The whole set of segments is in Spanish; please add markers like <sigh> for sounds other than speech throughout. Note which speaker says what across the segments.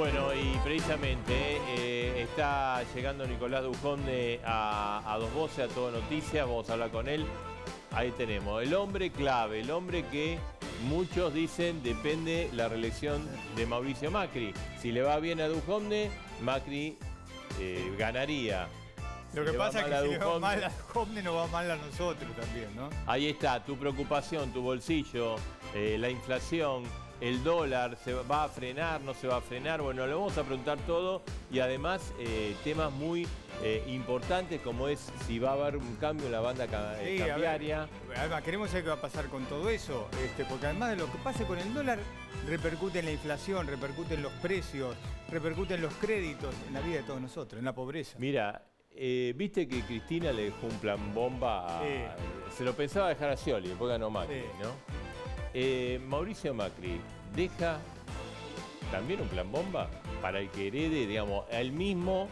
Speaker 1: Bueno, y precisamente eh, está llegando Nicolás Dujonde a, Dos Voces, a Todo Noticias, vamos a hablar con él. Ahí tenemos, el hombre clave, el hombre que muchos dicen depende la reelección de Mauricio Macri. Si le va bien a Dujonde, Macri eh, ganaría.
Speaker 2: Lo que pasa es que si le va mal a Dujovne, no va mal a nosotros también, ¿no?
Speaker 1: Ahí está, tu preocupación, tu bolsillo, eh, la inflación el dólar se va a frenar, no se va a frenar, bueno, lo vamos a preguntar todo y además eh, temas muy eh, importantes como es si va a haber un cambio en la banda eh, cambiaria.
Speaker 2: queremos saber qué va a pasar con todo eso, este, porque además de lo que pase con el dólar, repercute en la inflación, repercute en los precios, repercute en los créditos, en la vida de todos nosotros, en la pobreza. Mira,
Speaker 1: viste que Cristina le dejó un plan bomba, se lo pensaba dejar a Scioli, después ganó ¿no? Eh, Mauricio Macri deja también un plan bomba para el que herede, digamos, el mismo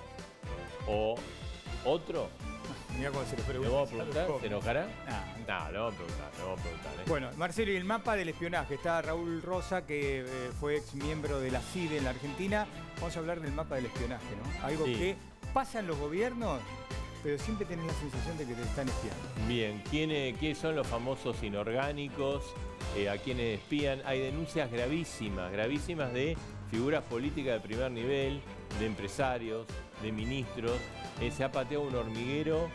Speaker 1: o otro. Mira lo ¿Le vamos a preguntar? ¿Se enojará? No, no, lo vamos a preguntar, ¿eh? Bueno,
Speaker 2: Marcelo, y el mapa del espionaje. Está Raúl Rosa, que eh, fue ex miembro de la CIDE en la Argentina. Vamos a hablar del mapa del espionaje, ¿no? Algo que pasa en los gobiernos pero siempre tenés la sensación de que te están espiando.
Speaker 1: Bien, ¿Quién, eh, ¿quiénes son los famosos inorgánicos? Eh, ¿A quiénes espían? Hay denuncias gravísimas, gravísimas de figuras políticas de primer nivel, de empresarios, de ministros. Eh, se ha pateado un hormiguero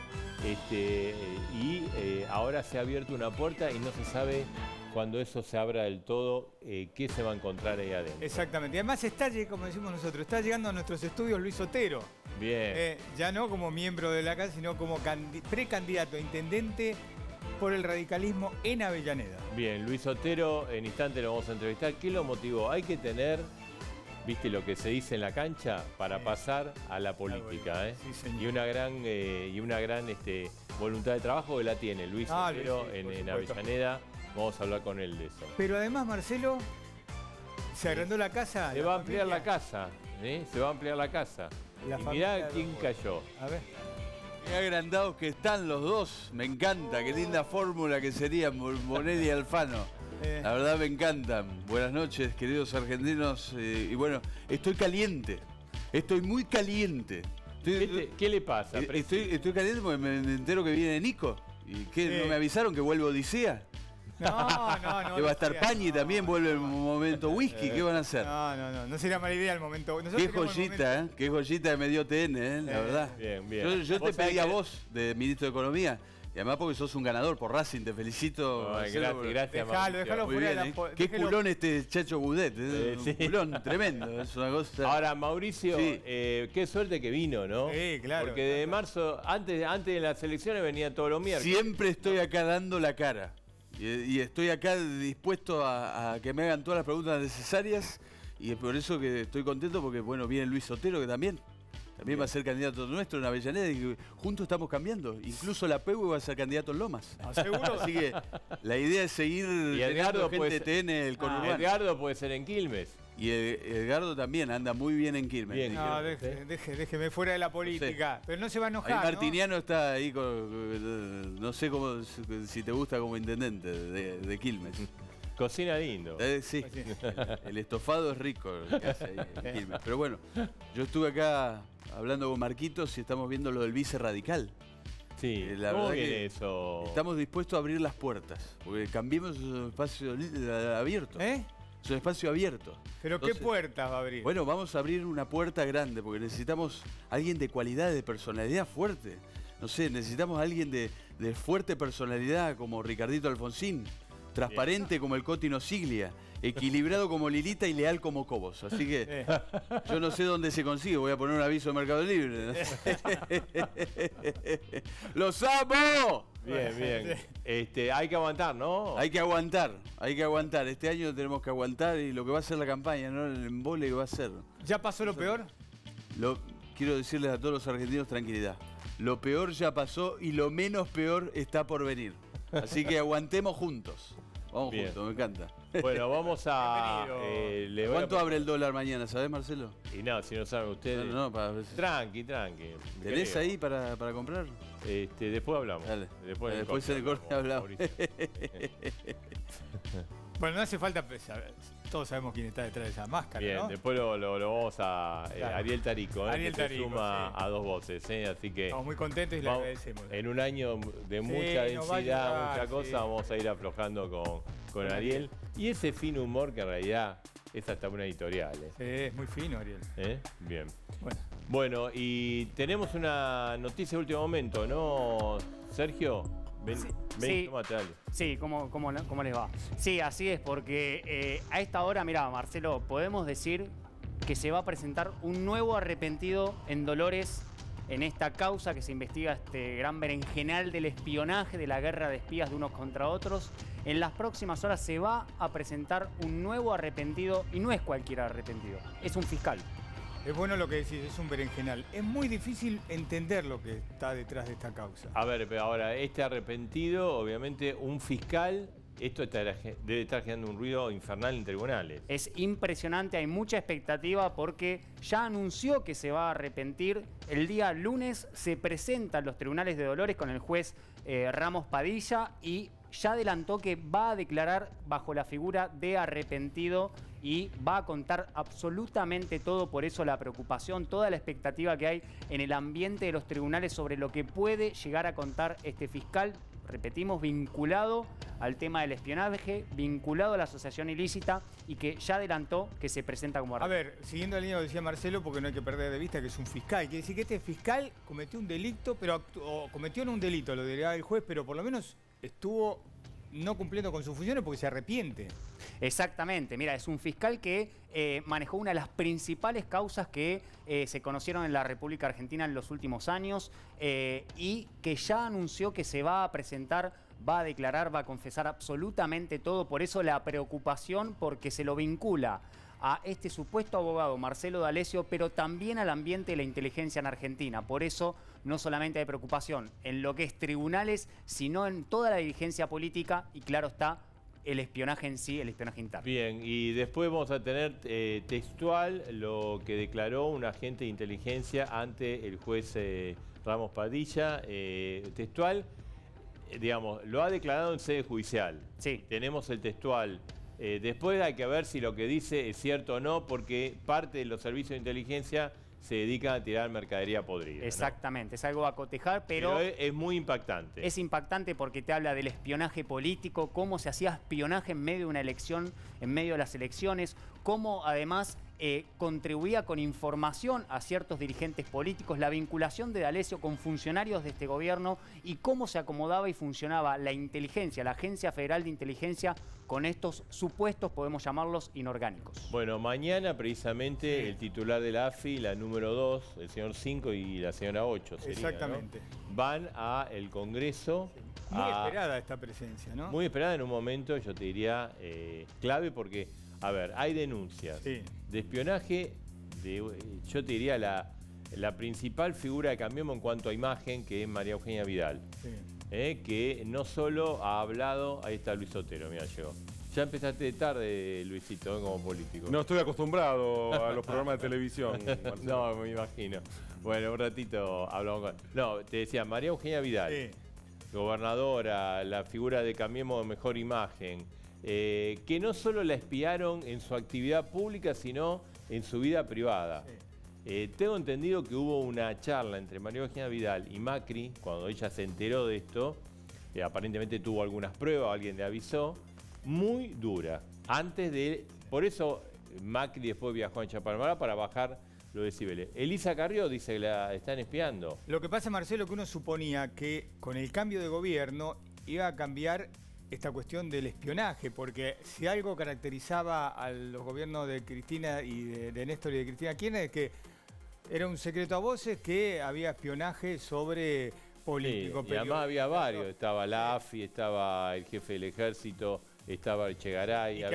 Speaker 1: este, y ahora se ha abierto una puerta y no se sabe cuando eso se abra del todo, eh, ¿qué se va a encontrar ahí adentro?
Speaker 2: Exactamente. Y además está, como decimos nosotros, está llegando a nuestros estudios Luis Otero.
Speaker 1: Bien.
Speaker 3: Eh,
Speaker 2: ya no como miembro de la casa, sino como precandidato intendente por el radicalismo en Avellaneda.
Speaker 1: Bien, Luis Otero, en instante lo vamos a entrevistar. ¿Qué lo motivó? Hay que tener, viste lo que se dice en la cancha, para pasar a la política. Eh? Y una gran, y una gran este, voluntad de trabajo que la tiene Luis ah, Otero en Avellaneda. Vamos a hablar con él de eso.
Speaker 2: Pero además, Marcelo, se agrandó la casa. Se va a ampliar la
Speaker 1: casa, ¿eh? Se va a ampliar la casa.
Speaker 2: y mirá quién cayó. A ver.
Speaker 3: Qué agrandados que están los dos. Me encanta, qué linda fórmula que sería Bonelli y Alfano. <laughs> Eh. La verdad me encantan. Buenas noches, queridos argentinos. Eh, y bueno, estoy caliente. Estoy muy caliente. ¿Qué, le pasa? Eh, estoy, estoy, caliente porque me entero que viene Nico. ¿Y qué? ¿No me avisaron que vuelvo Odisea?
Speaker 2: No, no, no. <laughs> va a estar
Speaker 3: Pañi también, vuelve el momento whisky, ¿qué van a hacer? No,
Speaker 2: no, no, no sería mala idea el momento. ¿eh? qué joyita,
Speaker 3: Qué joyita me dio TN, ¿eh? La verdad. Bien, bien. Yo, te pedí a vos, de ministro de Economía, y además porque sos un ganador por Racing, te felicito. gracias, gracias. Dejalo, dejalo fuera ¿eh? Qué culón este Chacho Budet, ¿eh? un culón
Speaker 1: tremendo. Es una cosa... Ahora, Mauricio, qué suerte que vino, ¿no? Sí, claro. Porque de marzo, antes, antes de las elecciones venía todos los miércoles.
Speaker 3: Siempre estoy acá dando la cara. Y, estoy acá dispuesto a, que me hagan todas las preguntas necesarias y es por eso que estoy contento porque, bueno, viene Luis Sotero que también también va a ser candidato nuestro en Avellaneda y juntos estamos cambiando. Incluso la PEU va a ser candidato en Lomas. Ah, <laughs> Así que
Speaker 1: la idea es seguir y
Speaker 2: el ah, Edgardo
Speaker 1: puede ser en Quilmes. Y eh,
Speaker 3: Edgardo también anda muy bien en Quilmes. no,
Speaker 2: déjeme fuera de la política. Pero no se va a enojar. Martiniano
Speaker 3: está ahí con. Eh, no sé cómo, si te gusta como intendente de, Quilmes. <laughs> Cocina lindo. Eh, sí, el, estofado es rico Pero bueno, yo estuve acá hablando con Marquitos y estamos viendo lo del vice radical. Sí, la verdad que eso? Estamos dispuestos a abrir las puertas, porque cambiemos un espacio abierto ¿Eh? es un espacio abierto.
Speaker 2: ¿Pero qué puertas va a abrir?
Speaker 1: Bueno,
Speaker 3: vamos a abrir una puerta grande, porque necesitamos alguien de cualidad, de personalidad fuerte. No sé, necesitamos alguien de, fuerte personalidad como Ricardito Alfonsín, transparente como el Cotino Siglia equilibrado como Lilita y leal como Cobos. Así que eh. yo no sé dónde se consigue, voy a poner un aviso de Mercado Libre. <laughs> ¡Los amo! Bien, bien. Este, hay que aguantar, ¿no? Hay que aguantar, hay que aguantar. Este año tenemos que aguantar y lo que va a ser la campaña, ¿no? El embole que va a ser. ¿Ya pasó lo peor? Lo, quiero decirles a todos los argentinos tranquilidad. Lo peor ya pasó y lo menos peor está por venir. Así que aguantemos juntos. Vamos juntos, me encanta. Bueno,
Speaker 1: vamos a. Eh, ¿Cuánto abre el dólar mañana, sabes Marcelo? Y nada, si no saben ustedes. Tranqui, tranqui. ¿Tenés ahí para, para comprar? Este, después hablamos. Dale. Después, se le Después corte hablamos. <laughs> <laughs>
Speaker 2: Bueno, no hace falta pues, todos sabemos quién está detrás de esa máscara. Bien, después
Speaker 1: lo, vamos a eh, Ariel Tarico, ¿eh? Ariel Tarico, se suma a dos voces, ¿eh? así que. Estamos muy contentos y le agradecemos. En un año de mucha densidad, mucha cosa, vamos a ir aflojando con, Ariel. Y ese fin humor que en realidad es hasta una editorial. ¿eh?
Speaker 2: Sí, es muy fino, Ariel. Bien. Bueno.
Speaker 1: bueno, y tenemos una noticia
Speaker 4: de último momento, ¿no, Sergio? Ven, sí, Sí, ¿cómo, cómo, les va? Sí, así es, porque eh, a esta hora, mira, Marcelo, podemos decir que se va a presentar un nuevo arrepentido en Dolores en esta causa que se investiga este gran berenjenal del espionaje, de la guerra de espías de unos contra otros. En las próximas horas se va a presentar un nuevo arrepentido y no es cualquier arrepentido, es un fiscal. Es bueno lo que decís, es un berenjenal. Es muy difícil entender lo que está detrás de esta causa.
Speaker 1: A ver, pero ahora, este arrepentido, obviamente, un fiscal esto debe estar generando un ruido infernal en tribunales.
Speaker 4: Es impresionante, hay mucha expectativa porque ya anunció que se va a arrepentir. El día lunes se presenta en los tribunales de Dolores con el juez eh, Ramos Padilla y ya adelantó que va a declarar bajo la figura de arrepentido y va a contar absolutamente todo, por eso la preocupación, toda la expectativa que hay en el ambiente de los tribunales sobre lo que puede llegar a contar este fiscal, repetimos, vinculado al tema del espionaje, vinculado a la asociación ilícita y que ya adelantó que se presenta como... A ver,
Speaker 2: siguiendo la línea que decía Marcelo, porque no hay que perder de vista que es un fiscal, quiere decir que este fiscal cometió un delito, pero o cometió en un delito, lo diría el juez, pero por lo menos estuvo no cumpliendo
Speaker 4: con sus funciones porque se arrepiente. Exactamente, mira, es un fiscal que eh, manejó una de las principales causas que eh, se conocieron en la República Argentina en los últimos años eh, y que ya anunció que se va a presentar, va a declarar, va a confesar absolutamente todo, por eso la preocupación porque se lo vincula a este supuesto abogado Marcelo D'Alessio, pero también al ambiente de la inteligencia en Argentina. Por eso no solamente hay preocupación en lo que es tribunales, sino en toda la dirigencia política y claro está el espionaje en sí, el espionaje interno.
Speaker 1: Bien, y después vamos a tener eh, textual lo que declaró un agente de inteligencia ante el juez eh, Ramos Padilla, eh, textual, digamos, lo ha declarado en sede judicial. Sí. Tenemos el textual eh, después hay que ver si lo que dice es cierto o no, porque parte de los servicios de inteligencia se dedican a tirar mercadería podrida. Exactamente, es algo a
Speaker 4: cotejar, pero... pero es, muy impactante. Es impactante porque te habla del espionaje político, cómo se hacía espionaje en medio de una elección, en medio de las elecciones, cómo además eh, contribuía con información a ciertos dirigentes políticos, la vinculación de D'Alessio con funcionarios de este gobierno y cómo se acomodaba y funcionaba la inteligencia, la Agencia Federal de Inteligencia, con estos supuestos, podemos llamarlos, inorgánicos.
Speaker 1: Bueno, mañana precisamente el titular de la AFI, la número 2, el señor 5 y la señora 8 Exactamente. Van Van al Congreso. Muy esperada
Speaker 2: esta presencia, ¿no? Muy
Speaker 1: esperada en un momento, yo te diría, eh, clave porque a ver, hay denuncias de espionaje. De, eh, yo te diría la, la principal figura de Cambiemos en cuanto a imagen, que es María Eugenia Vidal. Eh, que no solo ha hablado, ahí está Luis Otero, mira, llegó. Ya empezaste tarde, Luisito, eh, como político. No
Speaker 5: estoy acostumbrado a los programas de televisión. <laughs> no,
Speaker 1: me imagino. Bueno, un ratito hablamos con... No, te decía, María Eugenia Vidal, gobernadora, la figura de Cambiemos de Mejor Imagen, eh, que no solo la espiaron en su actividad pública, sino en su vida privada. Eh, tengo entendido que hubo una charla entre María Eugenia Vidal y Macri, cuando ella se enteró de esto, eh, aparentemente tuvo algunas pruebas, alguien le avisó, muy dura. Antes de... Por eso Macri después viajó a Chapalmara para bajar los decibeles. Elisa Carrió dice que la están espiando.
Speaker 2: Lo que pasa, Marcelo, que uno suponía que con el cambio de gobierno iba a cambiar esta cuestión del espionaje, porque si algo caracterizaba a los gobiernos de Cristina y de, Néstor y de Cristina Kirchner es que era un secreto a voces que había espionaje sobre político y además
Speaker 1: había varios, estaba la AFI, estaba el jefe del ejército, estaba el Y que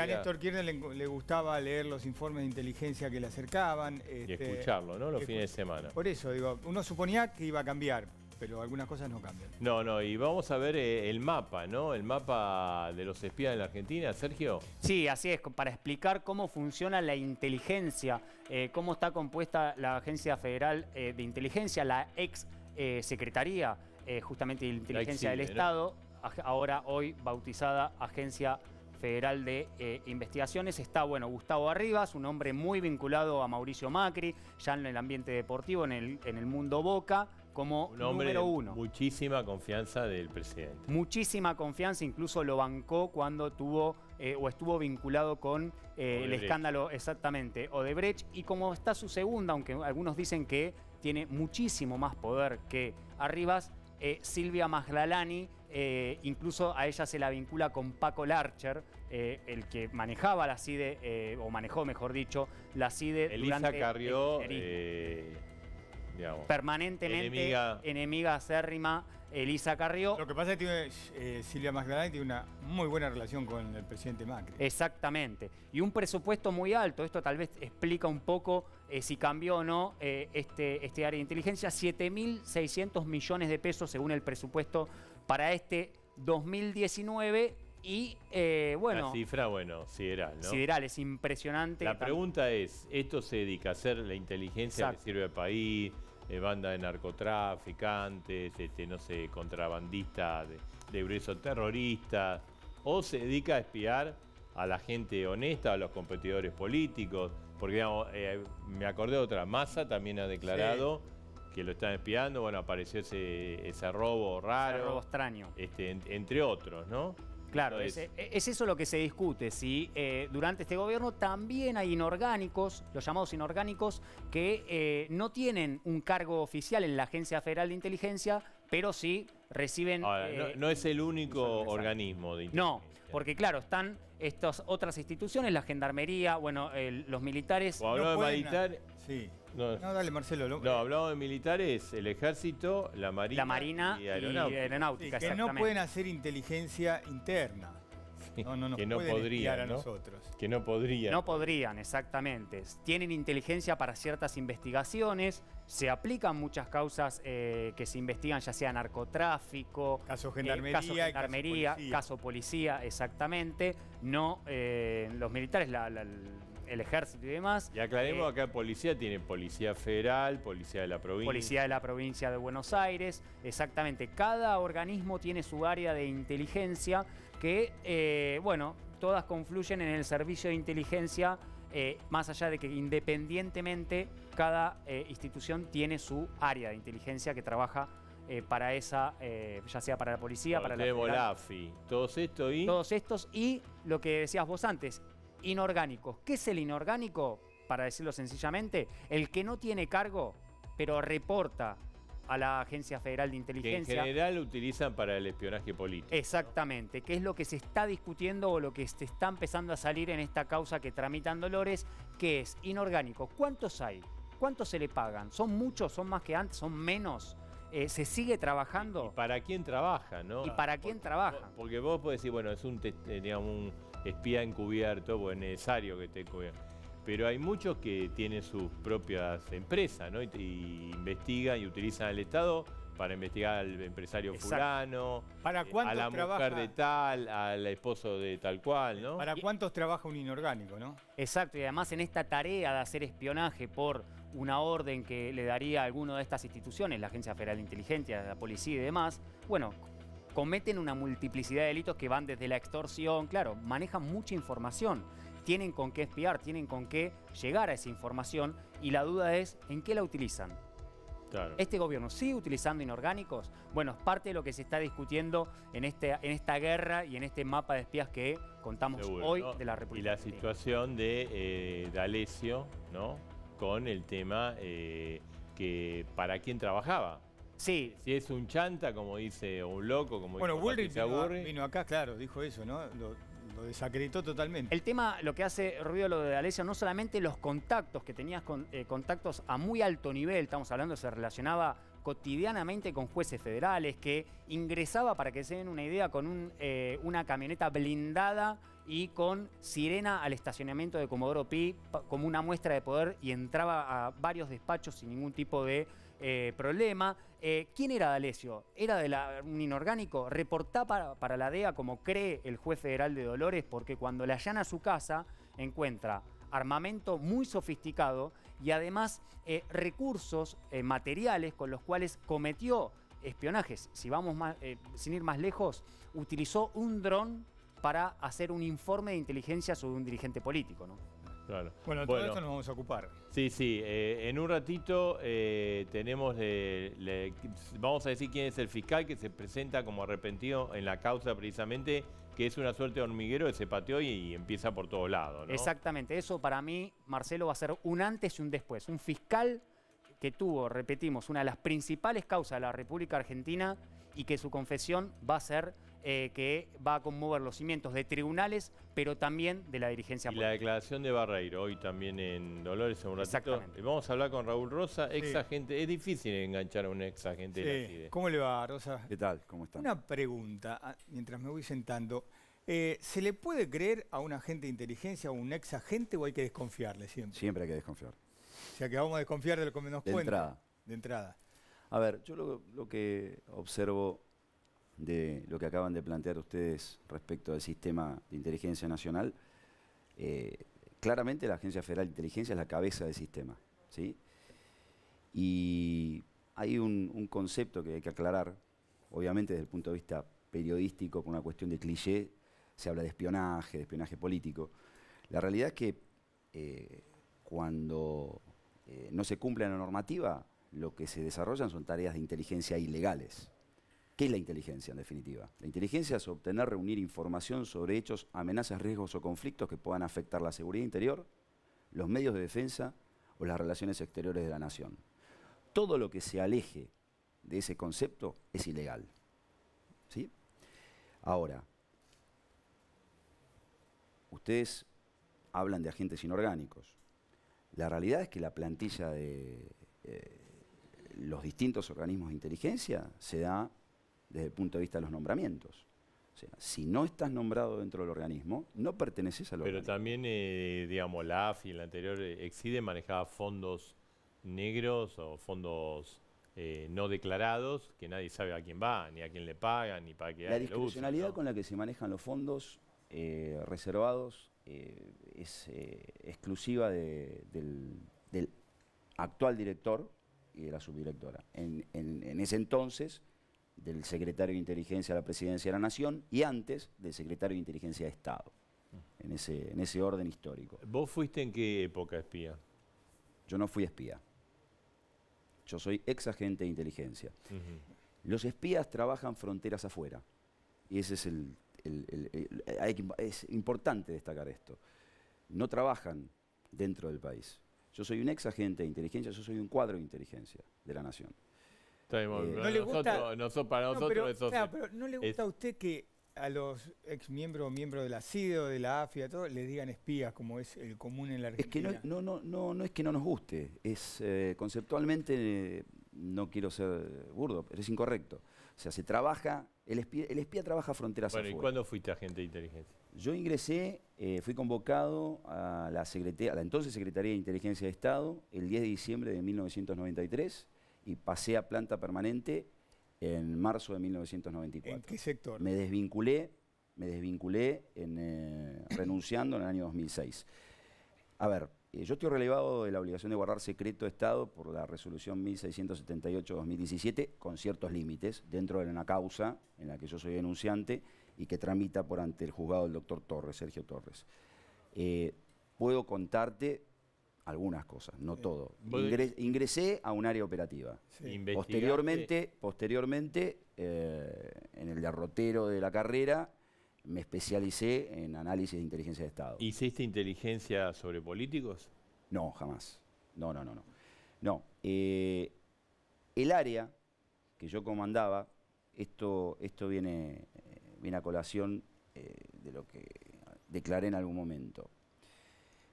Speaker 1: a Néstor
Speaker 2: Kirchner le, gustaba leer los informes de inteligencia que le acercaban. y este, escucharlo, ¿no? Los fines de semana. Por eso, digo, uno suponía que iba a cambiar, pero algunas cosas no cambian.
Speaker 1: No, no, y vamos a ver eh, el mapa, ¿no? El mapa de los espías
Speaker 4: en la Argentina, Sergio. Sí, así es, para explicar cómo funciona la inteligencia, eh, cómo está compuesta la Agencia Federal eh, de Inteligencia, la ex Secretaría justamente de Inteligencia del Estado, ahora hoy bautizada Agencia Federal de Investigaciones está, bueno, Gustavo Arribas, un hombre muy vinculado a Mauricio Macri, ya en el ambiente deportivo, en el, en el mundo Boca como número uno.
Speaker 1: muchísima confianza del presidente.
Speaker 4: Muchísima confianza, incluso lo bancó cuando tuvo eh, o estuvo vinculado con eh, el escándalo exactamente Odebrecht. Y como está su segunda, aunque algunos dicen que tiene muchísimo más poder que Arribas, eh, Silvia Magdalani, incluso a ella se la vincula con Paco Larcher, el que manejaba la CIDE, o manejó mejor dicho, la CIDE Elisa durante Carrió,
Speaker 1: el Permanentemente
Speaker 4: enemiga, acérrima Elisa Carrió. Lo que pasa es que eh, Silvia Magdalena tiene una muy buena relación con el presidente Macri. Exactamente. Y un presupuesto muy alto. Esto tal vez explica un poco eh, si cambió o no eh, este, este área de inteligencia. 7.600 millones de pesos según el presupuesto para este 2019 y eh, bueno. La cifra,
Speaker 1: bueno, sideral, ¿no? Sideral,
Speaker 4: es impresionante. La pregunta
Speaker 1: es: ¿esto se dedica a hacer la inteligencia que sirve al país? de banda de narcotraficantes, este, no sé, contrabandistas de, de terroristas, o se dedica a espiar a la gente honesta, a los competidores políticos, porque digamos, eh, me acordé de otra, Massa también ha declarado que lo están espiando, bueno, apareció ese, robo raro. Ese robo extraño. Este, entre otros, ¿no? Claro, e,
Speaker 6: es,
Speaker 4: eso lo que se discute, si eh, durante este gobierno también hay inorgánicos, los llamados inorgánicos, que eh, no tienen un cargo oficial en la Agencia Federal de Inteligencia, pero sí reciben... Eh, no, es el único organismo de inteligencia. No, porque claro, están estas otras instituciones, la Gendarmería, bueno, los militares... no
Speaker 1: sí. No, dale, Marcelo. No, hablamos de militares, el ejército, la marina,
Speaker 4: la y aeronáutica. aeronáutica que no pueden hacer inteligencia interna.
Speaker 1: no, que no podrían, nosotros. Que no podrían. No
Speaker 4: podrían, exactamente. Tienen inteligencia para ciertas investigaciones, se aplican muchas causas eh, que se investigan, ya sea narcotráfico, caso eh, gendarmería, caso, policía. exactamente. No, eh, los militares, la el ejército y demás. Y aclaremos eh,
Speaker 1: acá policía, tiene policía federal, policía de la provincia. Policía de
Speaker 4: la provincia de Buenos Aires, exactamente. Cada organismo tiene su área de inteligencia que, eh, bueno, todas confluyen en el servicio de inteligencia eh, más allá de que independientemente cada institución tiene su área de inteligencia que trabaja para esa, ya sea para la policía, para la... Volaf,
Speaker 1: todos estos y... Todos
Speaker 4: estos y lo que decías vos antes, inorgánicos. ¿Qué es el inorgánico? Para decirlo sencillamente, el que no tiene cargo, pero reporta a la Agencia Federal de Inteligencia. en general
Speaker 1: lo utilizan para el espionaje político.
Speaker 4: Exactamente, ¿Qué es lo que se está discutiendo o lo que se está empezando a salir en esta causa que tramitan Dolores, que es inorgánico. ¿Cuántos hay? ¿Cuántos se le pagan? ¿Son muchos? ¿Son más que antes? ¿Son menos? Eh, ¿Se sigue trabajando? ¿Y para quién trabaja, no? ¿Y para quién trabaja?
Speaker 1: Porque vos podés decir, bueno, es un, eh, digamos, un espía encubierto, porque es necesario que esté encubierto. Pero hay muchos que tienen sus propias empresas, ¿no? Y, investigan y utilizan al Estado para investigar al empresario fulano,
Speaker 4: eh, a la mujer de
Speaker 1: tal, al esposo de
Speaker 4: tal cual, ¿no? ¿Para cuántos trabaja un inorgánico, no? Exacto, y además en esta tarea de hacer espionaje por una orden que le daría a alguna de estas instituciones, la Agencia Federal de Inteligencia, la Policía y demás, bueno, cometen una multiplicidad de delitos que van desde la extorsión, claro, manejan mucha información, tienen con qué espiar, tienen con qué llegar a esa información y la duda es en qué la utilizan. ¿Este gobierno sigue utilizando inorgánicos? Bueno, es parte de lo que se está discutiendo en, este, en esta guerra y en este mapa de espías que contamos hoy de la República.
Speaker 1: Y la situación de eh, D'Alessio, ¿no? Con el tema eh, que para quién trabajaba, Sí. Si es un
Speaker 2: chanta, como dice, o un loco, como bueno, dice. Bullrich vino, acá, claro, dijo eso, ¿no? Lo,
Speaker 4: desacreditó totalmente. El tema, lo que hace ruido lo de D'Alessio, no solamente los contactos, que tenías con, eh, contactos a muy alto nivel, estamos hablando, se relacionaba cotidianamente con jueces federales, que ingresaba, para que se den una idea, con un, eh, una camioneta blindada y con sirena al estacionamiento de Comodoro Pi como una muestra de poder y entraba a varios despachos sin ningún tipo de eh, problema. Eh, ¿Quién era D'Alessio? ¿Era de un inorgánico? Reportá para, la DEA como cree el juez federal de Dolores porque cuando le allana su casa encuentra armamento muy sofisticado y además eh, recursos materiales con los cuales cometió espionajes. Si vamos más, sin ir más lejos, utilizó un dron para hacer un informe de inteligencia sobre un dirigente político. ¿no?
Speaker 1: Bueno, todo esto nos vamos a ocupar. Sí, sí. Eh, en un ratito eh, tenemos, vamos a decir quién es el fiscal que se presenta como arrepentido en la causa precisamente, que es una suerte de hormiguero
Speaker 4: que se pateó y, empieza por todos lados. Exactamente. Eso para mí, Marcelo, va a ser un antes y un después. Un fiscal que tuvo, repetimos, una de las principales causas de la República Argentina y que su confesión va a ser eh, que va a conmover los cimientos de tribunales, pero también de la dirigencia y
Speaker 1: la declaración de Barreiro, hoy también en Dolores, en un ratito. Vamos a hablar con Raúl Rosa, exagente. Es difícil enganchar a un exagente.
Speaker 4: ¿Cómo
Speaker 2: le
Speaker 6: va, Rosa? ¿Qué tal? ¿Cómo
Speaker 2: está? Una pregunta, ah, mientras me voy sentando. Eh, ¿Se le puede creer a un agente de inteligencia o un exagente, o hay que desconfiarle siempre? Siempre hay que desconfiar. O sea que vamos a desconfiar de lo que nos de Entrada. De entrada.
Speaker 6: A ver, yo lo que observo de lo que acaban de plantear ustedes respecto al sistema de inteligencia nacional. Eh, claramente la Agencia Federal de Inteligencia es la cabeza del sistema. ¿sí? Y hay un, concepto que hay que aclarar, obviamente desde el punto de vista periodístico, con una cuestión de cliché, se habla de espionaje, de espionaje político. La realidad es que eh, cuando eh, no se cumple la normativa, lo que se desarrollan son tareas de inteligencia ilegales. ¿Qué es la inteligencia, en definitiva? La inteligencia es obtener, reunir información sobre hechos, amenazas, riesgos o conflictos que puedan afectar la seguridad interior, los medios de defensa o las relaciones exteriores de la nación. Todo lo que se aleje de ese concepto es ilegal. Ahora, ustedes hablan de agentes inorgánicos. La realidad es que la plantilla de eh, los distintos organismos de inteligencia se da desde el punto de vista de los nombramientos. O sea, si no estás nombrado dentro del organismo, no perteneces al
Speaker 1: organismo. Pero también, eh, digamos, la AFI, la anterior, eh, Exide manejaba fondos negros o fondos eh, no declarados, que nadie sabe a quién va, ni a quién le pagan, ni para qué... La discrecionalidad
Speaker 6: con la que se manejan los fondos reservados es exclusiva del, actual director y de la subdirectora. en ese entonces del secretario de Inteligencia a la Presidencia de la Nación y antes del secretario de Inteligencia de Estado, en ese, en ese orden histórico. ¿Vos
Speaker 1: fuiste en qué época espía?
Speaker 6: Yo no fui espía. Yo soy ex agente de inteligencia. Los espías trabajan fronteras afuera. Y ese es el, Es importante destacar esto. No trabajan dentro del país. Yo soy un ex agente de inteligencia, yo soy un cuadro de inteligencia de la nación.
Speaker 1: Eh, no le gusta, para nosotros le
Speaker 2: gusta a usted que a los ex miembros, miembros de la o de la AFIA, todo, digan espías, como es el común en la Argentina. Es
Speaker 6: que no, no, no, no es que no nos guste, es eh, conceptualmente, eh, no quiero ser burdo, pero es incorrecto. O sea, se trabaja, el espía, el espía trabaja fronteras bueno, ¿y
Speaker 1: cuándo fuiste agente de inteligencia?
Speaker 6: Yo ingresé, fui convocado a la, a la entonces Secretaría de Inteligencia de Estado el 10 de diciembre de 1993 y pasé a planta permanente en marzo de 1994. ¿En qué sector? Me desvinculé, me desvinculé eh, <clears throat> renunciando en el año 2006. A ver, eh, yo estoy relevado de la obligación de guardar secreto de Estado por la resolución 1678-2017 con ciertos límites dentro de una causa en la que yo soy denunciante y que tramita por ante el juzgado del doctor Torres, Sergio Torres. Eh, puedo contarte algunas cosas, no todo. ingresé a un área operativa. Posteriormente, posteriormente eh, en el derrotero de la carrera, me especialicé en análisis de inteligencia de Estado. ¿Hiciste inteligencia sobre políticos? No, jamás. No, no, no, no. No. Eh, el área que yo comandaba, esto, esto viene, eh, viene a colación de lo que declaré en algún momento.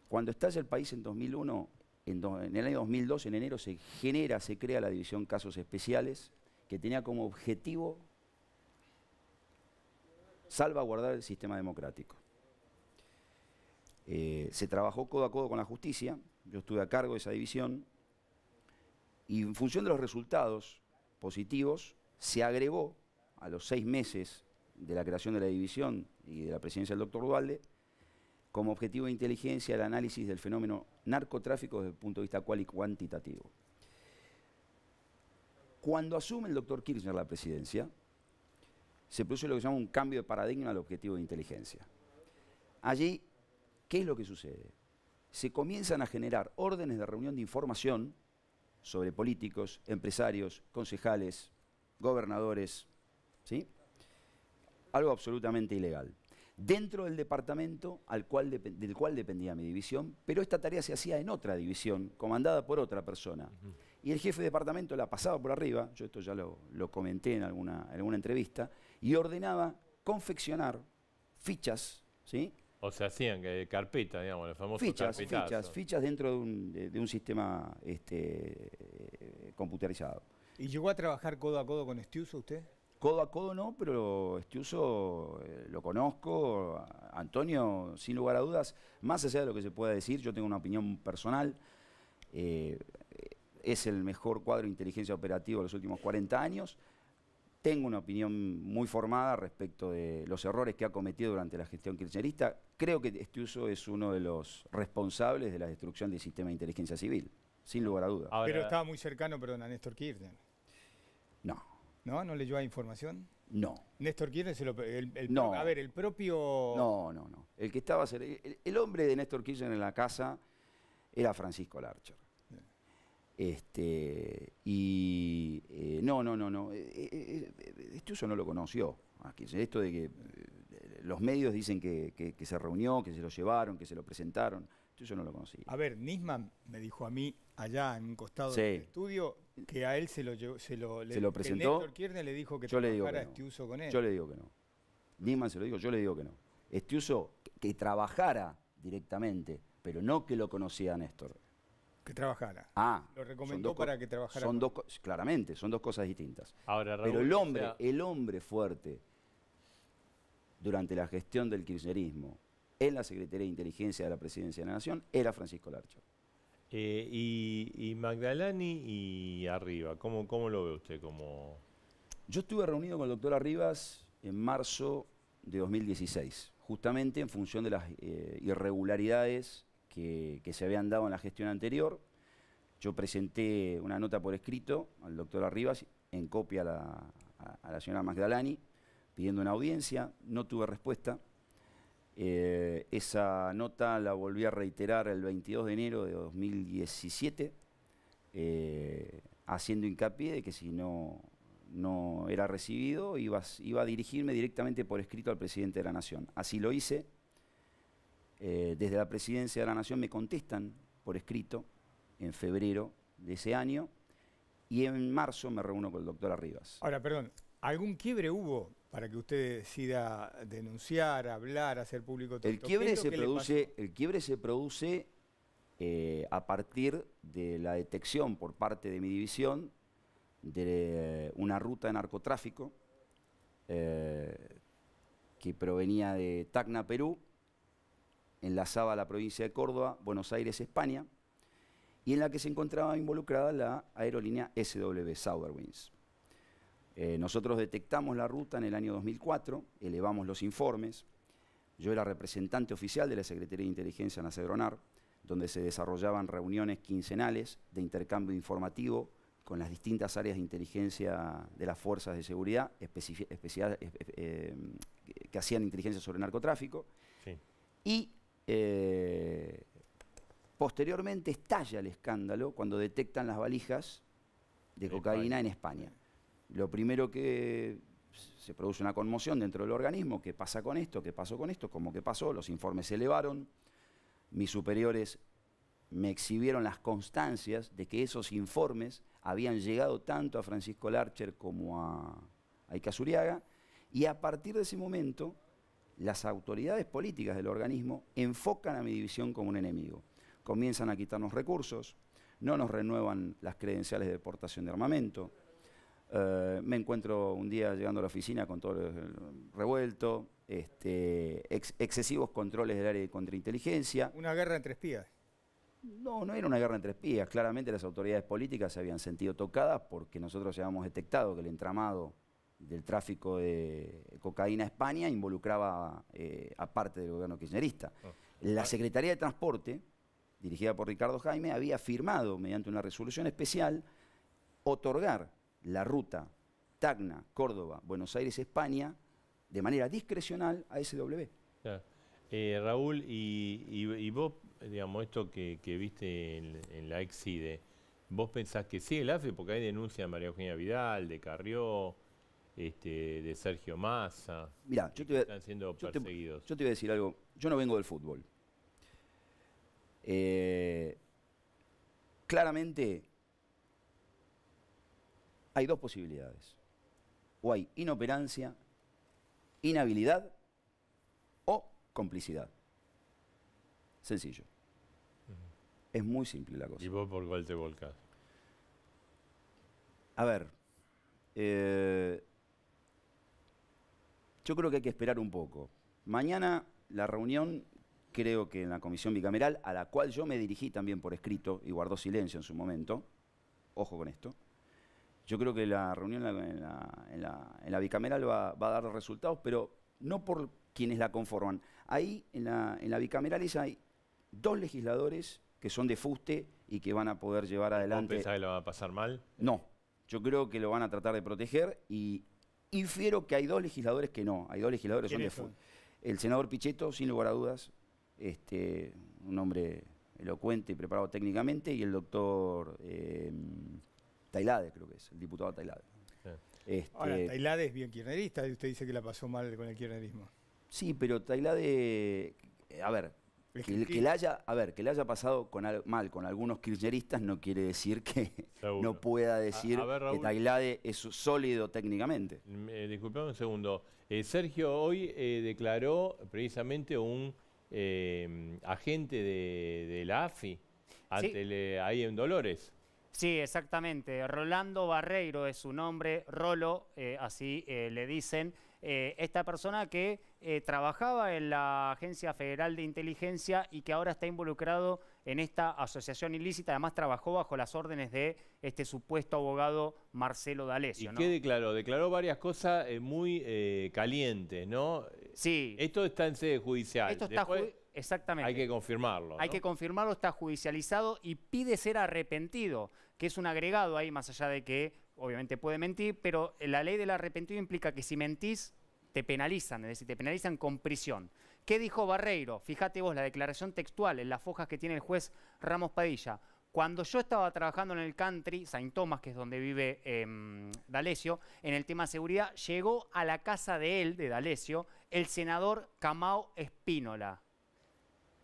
Speaker 6: Cuando estalla el país en 2001, en, el año 2002, en enero, se genera, se crea la División Casos Especiales, que tenía como objetivo salvaguardar el sistema democrático. Eh, se trabajó codo a codo con la justicia, yo estuve a cargo de esa división, y en función de los resultados positivos, se agregó a los seis meses de la creación de la división y de la presidencia del doctor Dualde, como objetivo de inteligencia el análisis del fenómeno narcotráfico desde el punto de vista cual y cuantitativo. Cuando asume el doctor Kirchner la presidencia, se produce lo que se llama un cambio de paradigma al objetivo de inteligencia. Allí, ¿qué es lo que sucede? Se comienzan a generar órdenes de reunión de información sobre políticos, empresarios, concejales, gobernadores, ¿sí? Algo absolutamente ilegal dentro del departamento al cual del cual dependía mi división, pero esta tarea se hacía en otra división, comandada por otra persona. Y el jefe de departamento la pasaba por arriba, yo esto ya lo, comenté en alguna, en alguna entrevista, y ordenaba confeccionar fichas, ¿sí?
Speaker 1: O sea, hacían carpetas, eh, carpeta, digamos, las famosas
Speaker 6: fichas, Fichas, fichas dentro de un, de, un sistema este, eh, computarizado.
Speaker 2: ¿Y llegó a trabajar codo a codo con Estiuso usted?
Speaker 6: codo a codo no, pero este uso eh, lo conozco, Antonio, sin lugar a dudas, más allá de lo que se pueda decir, yo tengo una opinión personal, eh, es el mejor cuadro de inteligencia operativa de los últimos 40 años, tengo una opinión muy formada respecto de los errores que ha cometido durante la gestión kirchnerista, creo que este uso es uno de los responsables de la destrucción del sistema de inteligencia civil, sin lugar a dudas. Pero estaba
Speaker 2: muy cercano, perdón, a Néstor Kirchner.
Speaker 6: No. ¿No? ¿No le
Speaker 2: lleva información? No. Néstor Kirchner se lo... no. a ver,
Speaker 6: el propio... No, no, no. El que estaba... El, hombre de Néstor Kirchner en la casa era Francisco Larcher. Este, y eh, No, no, no, no, no. Eh, eh, yo no lo conoció. Esto de que los medios dicen que, se reunió, que se lo llevaron, que se lo presentaron. yo no lo conocí.
Speaker 2: A ver, Nisman me dijo a mí allá en un costado del estudio que a él se lo llevó, se lo, presentó. Néstor Kirchner le dijo que yo le este uso con él. Yo le
Speaker 6: digo que no. Nisman se lo dijo, yo le digo que no. Este uso que trabajara directamente, pero no que lo conocía Néstor.
Speaker 2: Que trabajara.
Speaker 6: Ah. Lo recomendó para que trabajara. Son dos claramente, son dos cosas distintas.
Speaker 2: Ahora, pero el
Speaker 6: hombre, el hombre fuerte durante la gestión del kirchnerismo en la Secretaría de Inteligencia de la Presidencia de la Nación era Francisco Larcho. Eh, y, Magdalani y Arriba, ¿cómo, lo ve usted? Como... Yo estuve reunido con el doctor Arribas en marzo de 2016, justamente en función de las eh, irregularidades que, se habían dado en la gestión anterior. Yo presenté una nota por escrito al doctor Arribas en copia a la señora Magdalani pidiendo una audiencia, no tuve respuesta. Eh, esa nota la volví a reiterar el 22 de enero de 2017, eh, haciendo hincapié de que si no, no era recibido, iba, a dirigirme directamente por escrito al presidente de la Nación. Así lo hice. Eh, desde la presidencia de la Nación me contestan por escrito en febrero de ese año y en marzo me reúno con el doctor Arribas.
Speaker 2: Ahora, perdón, ¿algún quiebre hubo para que usted decida denunciar, hablar, hacer público todo el quiebre se produce
Speaker 6: El quiebre se produce eh, a partir de la detección por parte de mi división de una ruta de narcotráfico eh, que provenía de Tacna, Perú, enlazaba la provincia de Córdoba, Buenos Aires, España, y en la que se encontraba involucrada la aerolínea SW Sauerwinds. Eh, nosotros detectamos la ruta en el año 2004, elevamos los informes. Yo era representante oficial de la Secretaría de Inteligencia en la donde se desarrollaban reuniones quincenales de intercambio informativo con las distintas áreas de inteligencia de las fuerzas de seguridad eh, eh, que hacían inteligencia sobre narcotráfico. Y posteriormente estalla el escándalo cuando detectan las valijas de cocaína en España lo primero que se produce una conmoción dentro del organismo, ¿qué pasa con esto? ¿Qué pasó con esto? ¿Cómo que pasó? Los informes se elevaron, mis superiores me exhibieron las constancias de que esos informes habían llegado tanto a Francisco Larcher como a, a Icazuriaga, y a partir de ese momento las autoridades políticas del organismo enfocan a mi división como un enemigo. Comienzan a quitarnos recursos, no nos renuevan las credenciales de deportación de armamento, eh, me encuentro un día llegando a la oficina con todo revuelto, este, excesivos controles del área de contrainteligencia. Una
Speaker 2: guerra entre espías. No, no era una
Speaker 6: guerra entre espías. Claramente las autoridades políticas se habían sentido tocadas porque nosotros habíamos detectado que el entramado del tráfico de cocaína a España involucraba eh, a parte del gobierno kirchnerista. Oh. La Secretaría de Transporte, dirigida por Ricardo Jaime, había firmado mediante una resolución especial otorgar la ruta Tacna, Córdoba, Buenos Aires, España, de manera discrecional a SW.
Speaker 1: Eh, Raúl, y, vos, digamos, esto que, viste en, en, la EXIDE, ¿vos pensás que sí el AFE? Porque hay denuncias de María Eugenia Vidal, de Carrió, este, de Sergio Massa. Mira, yo, te, están siendo yo perseguidos. yo te voy a decir algo. Yo
Speaker 6: no vengo del fútbol. Eh, claramente hay dos posibilidades. O hay inoperancia, inhabilidad o complicidad. Sencillo. Es muy simple la cosa. ¿Y vos por cuál te volcás? A ver, eh, yo creo que hay que esperar un poco. Mañana la reunión, creo que en la comisión bicameral, a la cual yo me dirigí también por escrito y guardó silencio en su momento, ojo con esto, yo creo que la reunión en la, bicameral va, a dar resultados, pero no por quienes la conforman. Ahí, en la, bicameral hay dos legisladores que son de fuste y que van a poder llevar adelante. ¿Vos pensás que lo va a pasar mal? No, yo creo que lo van a tratar de proteger y infiero que hay dos legisladores que no, hay dos legisladores que son de fuste. El senador Pichetto, sin lugar a dudas, este, un hombre elocuente y preparado técnicamente, y el doctor... Em, Tailade creo que es, el diputado Tailade. Este, Ahora, Tailade
Speaker 2: es bien kirchnerista y usted dice que la pasó mal con el kirchnerismo.
Speaker 6: Sí, pero Tailade, a ver, que, haya, a ver, que le haya pasado mal con algunos kirchneristas no quiere decir que no pueda decir que Tailade es sólido técnicamente.
Speaker 1: Mm, eh, Disculpe un segundo. Eh, Sergio hoy eh, declaró precisamente un agente de, la AFI ahí en Dolores.
Speaker 4: Sí, exactamente. Rolando Barreiro es su nombre, Rolo, eh, así eh, le dicen. Eh, esta persona que trabajaba en la Agencia Federal de Inteligencia y que ahora está involucrado en esta asociación ilícita. Además, trabajó bajo las órdenes de este supuesto abogado Marcelo D'Alessio. ¿Y qué
Speaker 1: declaró? Declaró varias cosas muy calientes, ¿no? Sí. Esto está en sede judicial. Esto está Exactamente. Hay que confirmarlo. Hay que
Speaker 4: confirmarlo, está judicializado y pide ser arrepentido, que es un agregado ahí, más allá de que obviamente puede mentir, pero la ley del arrepentido implica que si mentís, te penalizan, es decir, te penalizan con prisión. ¿Qué dijo Barreiro? Fíjate vos, la declaración textual en las fojas que tiene el juez Ramos Padilla. Cuando yo estaba trabajando en el country, Saint Thomas, que es donde vive eh, D'Alessio, en el tema de seguridad, llegó a la casa de él, de D'Alessio, el senador Camao Espínola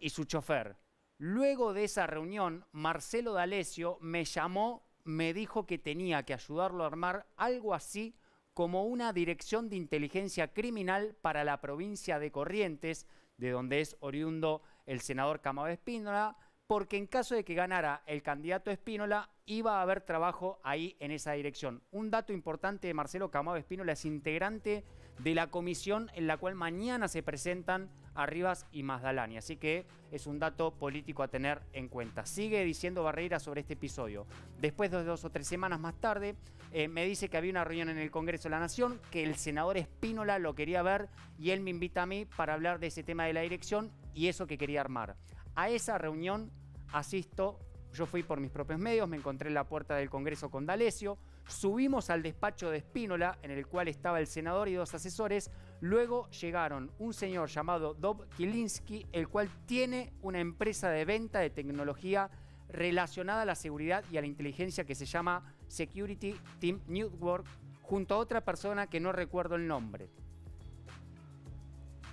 Speaker 4: y su chofer. Luego de esa reunión, Marcelo D'Alessio me llamó, me dijo que tenía que ayudarlo a armar algo así como una dirección de inteligencia criminal para la provincia de Corrientes, de donde es oriundo el senador Camado Espínola, porque en caso de que ganara el candidato Espínola, iba a haber trabajo ahí en esa dirección. Un dato importante de Marcelo Camado Espínola es integrante de la comisión en la cual mañana se presentan Arribas y Mazdalani. Así que es un dato político a tener en cuenta. Sigue diciendo Barreira sobre este episodio. Después de dos o tres semanas más tarde, eh, me dice que había una reunión en el Congreso de la Nación, que el senador Espínola lo quería ver y él me invita a mí para hablar de ese tema de la dirección y eso que quería armar. A esa reunión asisto, yo fui por mis propios medios, me encontré en la puerta del Congreso con D'Alessio, Subimos al despacho de Espínola, en el cual estaba el senador y dos asesores. Luego llegaron un señor llamado Dob Kilinski, el cual tiene una empresa de venta de tecnología relacionada a la seguridad y a la inteligencia que se llama Security Team Network, junto a otra persona que no recuerdo el nombre.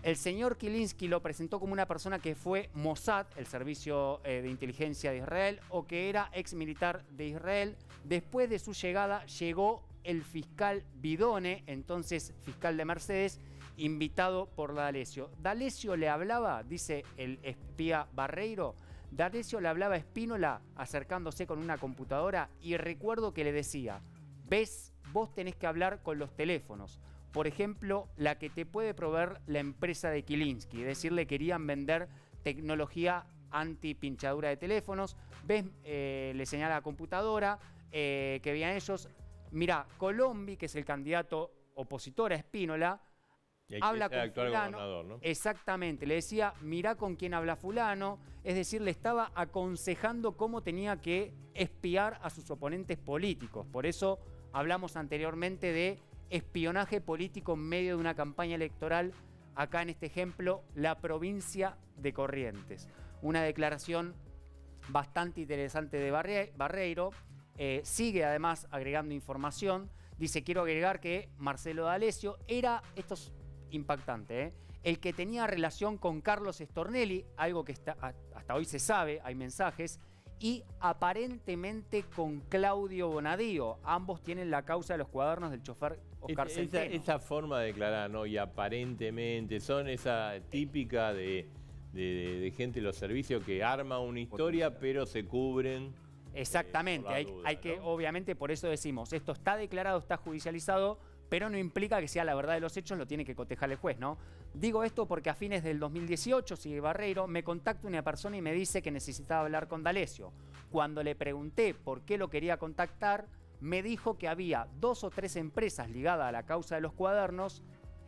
Speaker 4: El señor Kilinski lo presentó como una persona que fue Mossad, el servicio eh, de inteligencia de Israel, o que era ex militar de Israel, Después de su llegada llegó el fiscal Bidone, entonces fiscal de Mercedes, invitado por D'Alessio. D'Alessio le hablaba, dice el espía Barreiro, D'Alessio le hablaba a Espínola acercándose con una computadora y recuerdo que le decía, ves, vos tenés que hablar con los teléfonos. Por ejemplo, la que te puede proveer la empresa de Kilinski, decirle querían vender tecnología anti pinchadura de teléfonos, ves, eh, le señala a la computadora, eh, que veían ellos, mira, Colombi, que es el candidato opositor a Espínola,
Speaker 1: habla con fulano.
Speaker 4: Exactamente, le decía, mirá con quién habla fulano, es decir, le estaba aconsejando cómo tenía que espiar a sus oponentes políticos. Por eso hablamos anteriormente de espionaje político en medio de una campaña electoral, acá en este ejemplo, la provincia de Corrientes. Una declaración bastante interesante de Barreiro, eh, sigue además agregando información. Dice, quiero agregar que Marcelo D'Alessio era, esto es impactante, eh, el que tenía relación con Carlos Estornelli, algo que hasta hoy se sabe, hay mensajes, y aparentemente con Claudio Bonadío. Ambos tienen la causa de los cuadernos del chofer Oscar esa,
Speaker 1: forma de declarar, ¿no? Y aparentemente, son esa típica de, de gente de los servicios que arma una historia, pero se cubren
Speaker 4: Exactamente, hay, que, obviamente, por eso decimos, esto está declarado, está judicializado, pero no implica que sea la verdad de los hechos, lo tiene que cotejar el juez, ¿no? Digo esto porque a fines del 2018, sigue Barreiro, me contacta una persona y me dice que necesitaba hablar con D'Alessio. Cuando le pregunté por qué lo quería contactar, me dijo que había dos o tres empresas ligadas a la causa de los cuadernos,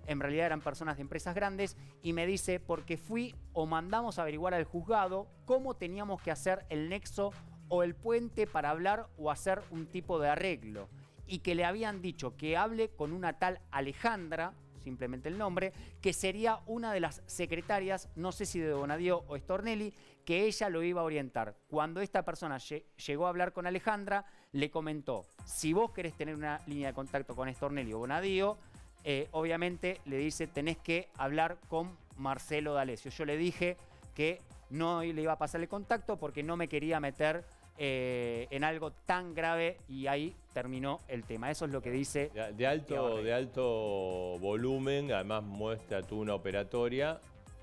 Speaker 4: en realidad eran personas de empresas grandes, y me dice porque fui o mandamos a averiguar al juzgado cómo teníamos que hacer el nexo o el puente para hablar o hacer un tipo de arreglo, y que le habían dicho que hable con una tal Alejandra, simplemente el nombre, que sería una de las secretarias, no sé si de Bonadío o Stornelli, que ella lo iba a orientar. Cuando esta persona llegó a hablar con Alejandra, le comentó, si vos querés tener una línea de contacto con Stornelli o Bonadío, eh, obviamente le dice, tenés que hablar con Marcelo D'Alessio. Yo le dije que no le iba a pasar el contacto porque no me quería meter eh, en algo tan grave y ahí terminó el tema. Eso es lo que dice. De, alto, de
Speaker 1: alto volumen, además muestra tú una operatoria.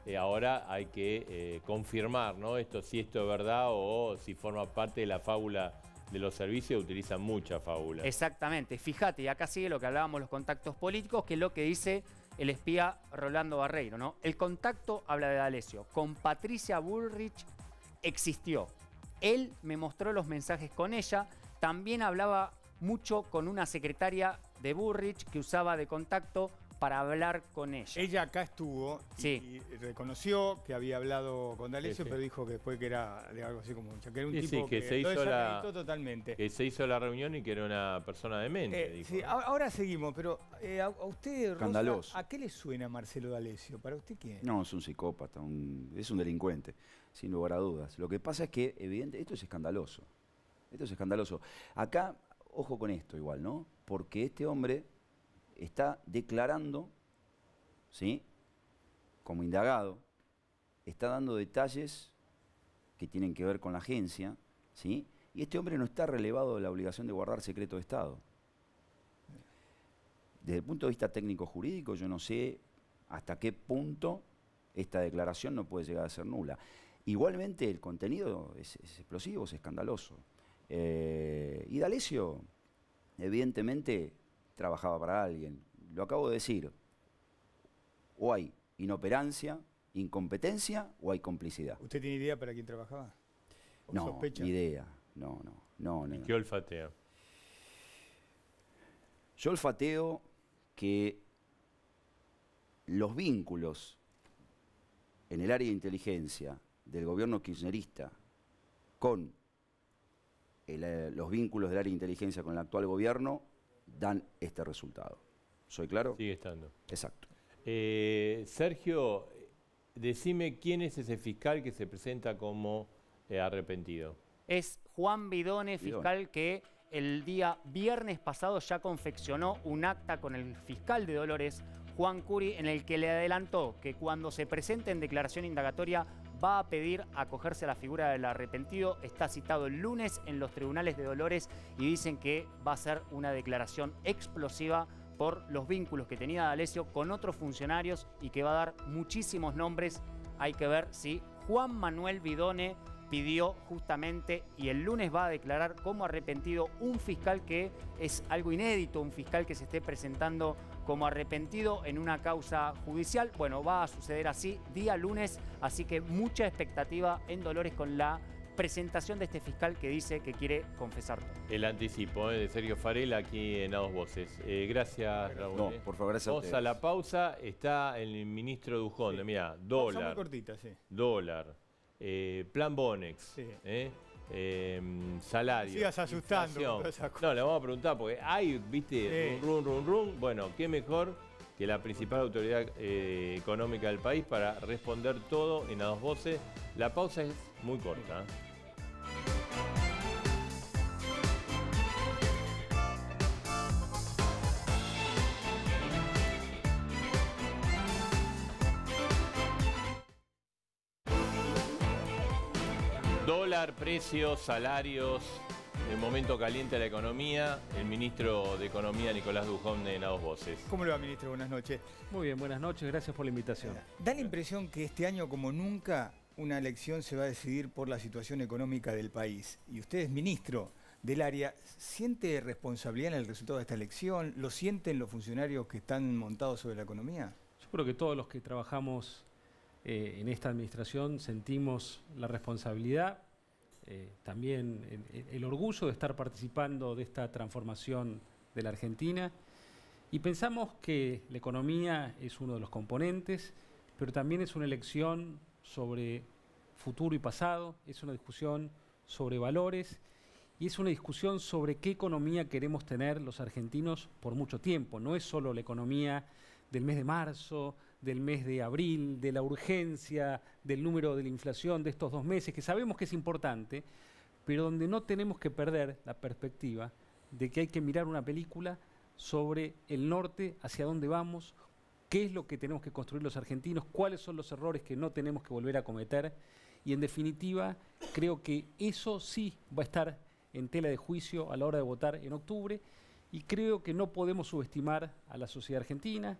Speaker 1: y ahora hay que eh, confirmar ¿no? esto si esto es verdad o, si forma parte de la fábula de
Speaker 4: los servicios utilizan mucha fábula. Exactamente. Fíjate, y acá sigue lo que hablábamos los contactos políticos, que es lo que dice el espía Rolando Barreiro. ¿no? El contacto habla de D'Alessio. Con Patricia Bullrich existió él me mostró los mensajes con ella. También hablaba mucho con una secretaria de Burrich que usaba de contacto para hablar con ella. Ella acá estuvo y, reconoció que había
Speaker 2: hablado con D'Alessio, pero dijo que después que era de algo así como que era un tipo que, que, se hizo la,
Speaker 4: totalmente.
Speaker 6: Que
Speaker 1: se hizo la reunión y que era una persona
Speaker 6: de mente. Eh, sí,
Speaker 2: ahora, seguimos, pero eh, a, usted, Rosa, ¿a qué le suena Marcelo D'Alessio? ¿Para usted quién?
Speaker 6: No, es un psicópata, es un delincuente sin lugar a dudas. Lo que pasa es que, evidente, esto es escandaloso. Esto es escandaloso. Acá, ojo con esto igual, ¿no? Porque este hombre está declarando, ¿sí? Como indagado, está dando detalles que tienen que ver con la agencia, ¿sí? Y este hombre no está relevado de la obligación de guardar secreto de Estado. Desde el punto de vista técnico-jurídico, yo no sé hasta qué punto esta declaración no puede llegar a ser nula. Igualmente el contenido es, explosivo, es escandaloso. Eh, y D'Alessio, evidentemente, trabajaba para alguien. Lo acabo de decir. O hay inoperancia, incompetencia o hay complicidad.
Speaker 2: ¿Usted tiene idea para quién trabajaba?
Speaker 6: no, sospecha? idea. No, no, no. ¿Y qué olfatea? Yo olfateo que los vínculos en el área de inteligencia del gobierno kirchnerista con eh, los vínculos del área de inteligencia con el actual gobierno dan este resultado. ¿Soy claro? Sigue estando. Exacto.
Speaker 1: Eh, Sergio, decime quién es ese fiscal
Speaker 4: que se presenta como eh, arrepentido. Es Juan Bidone, fiscal que el día viernes pasado ya confeccionó un acta con el fiscal de Dolores, Juan Curi, en el que le adelantó que cuando se presente en declaración indagatoria va a pedir acogerse a la figura del arrepentido. Está citado el lunes en los tribunales de Dolores y dicen que va a ser una declaración explosiva por los vínculos que tenía D'Alessio con otros funcionarios y que va a dar muchísimos nombres. Hay que ver si Juan Manuel Vidone pidió justamente y el lunes va a declarar como arrepentido un fiscal que es algo inédito, un fiscal que se esté presentando como arrepentido en una causa judicial. Bueno, va a suceder así día lunes, así que mucha expectativa en Dolores con la presentación de este fiscal que dice que quiere confesar todo.
Speaker 1: El anticipo eh, de Sergio Farel aquí en A Dos Voces. Eh, gracias, Raúl. No, eh. por favor, gracias Vamos a, la pausa. Está el ministro Dujón. Mira, dólar. cortita, sí. Dólar. plan Bonex eh, salario. sigas asustando. No, le vamos a preguntar porque hay, viste, Rum, rum, rum Bueno, qué mejor que la principal autoridad eh, económica del país para responder todo en a dos voces. La pausa es muy corta. ¿eh? precios, salarios, el momento caliente de la economía, el ministro de Economía, Nicolás Dujón, de Nados Voces.
Speaker 2: ¿Cómo le va, ministro? Buenas noches. Muy bien, buenas noches, gracias por la invitación. Eh, da la impresión que este año, como nunca, una elección se va a decidir por la situación económica del país. Y usted es ministro del área. ¿Siente responsabilidad en el resultado de esta elección? ¿Lo sienten los funcionarios que están montados sobre la economía?
Speaker 7: Yo creo que todos los que trabajamos eh, en esta administración sentimos la responsabilidad eh, también el, el, orgullo de estar participando de esta transformación de la Argentina. Y pensamos que la economía es uno de los componentes, pero también es una elección sobre futuro y pasado, es una discusión sobre valores y es una discusión sobre qué economía queremos tener los argentinos por mucho tiempo. No es solo la economía del mes de marzo, del mes de abril, de la urgencia, del número de la inflación de estos dos meses, que sabemos que es importante, pero donde no tenemos que perder la perspectiva de que hay que mirar una película sobre el norte, hacia dónde vamos, qué es lo que tenemos que construir los argentinos, cuáles son los errores que no tenemos que volver a cometer. Y en definitiva, creo que eso sí va a estar en tela de juicio a la hora de votar en octubre. Y creo que no podemos subestimar a la sociedad argentina,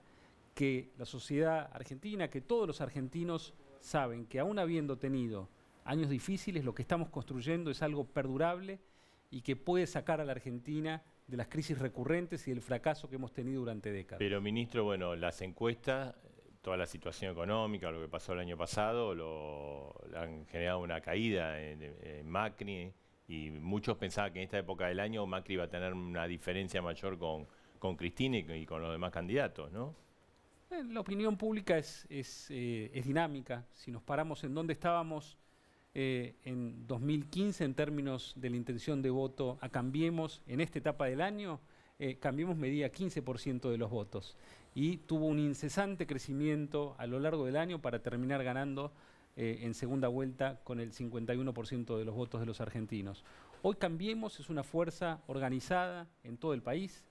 Speaker 7: que la sociedad argentina, que todos los argentinos saben que aún habiendo tenido años difíciles, lo que estamos construyendo es algo perdurable y que puede sacar a la Argentina de las crisis recurrentes y del fracaso que hemos tenido durante décadas.
Speaker 1: Pero, ministro, bueno, las encuestas, toda la situación económica, lo que pasó el año pasado, lo, han generado una caída en, Macri y muchos pensaban que en esta época del año Macri iba a tener una diferencia mayor con, con Cristina y con los demás candidatos, ¿no?
Speaker 7: Eh, la opinión pública eh, es, dinámica. Si nos paramos en donde estábamos eh, en 2015 en términos de la intención de voto a Cambiemos, en esta etapa del año, Cambiemos medía 15% de los votos y tuvo un incesante crecimiento a lo largo del año para terminar ganando en segunda vuelta con el 51% de los votos de los argentinos. Hoy Cambiemos es una fuerza organizada en todo el país,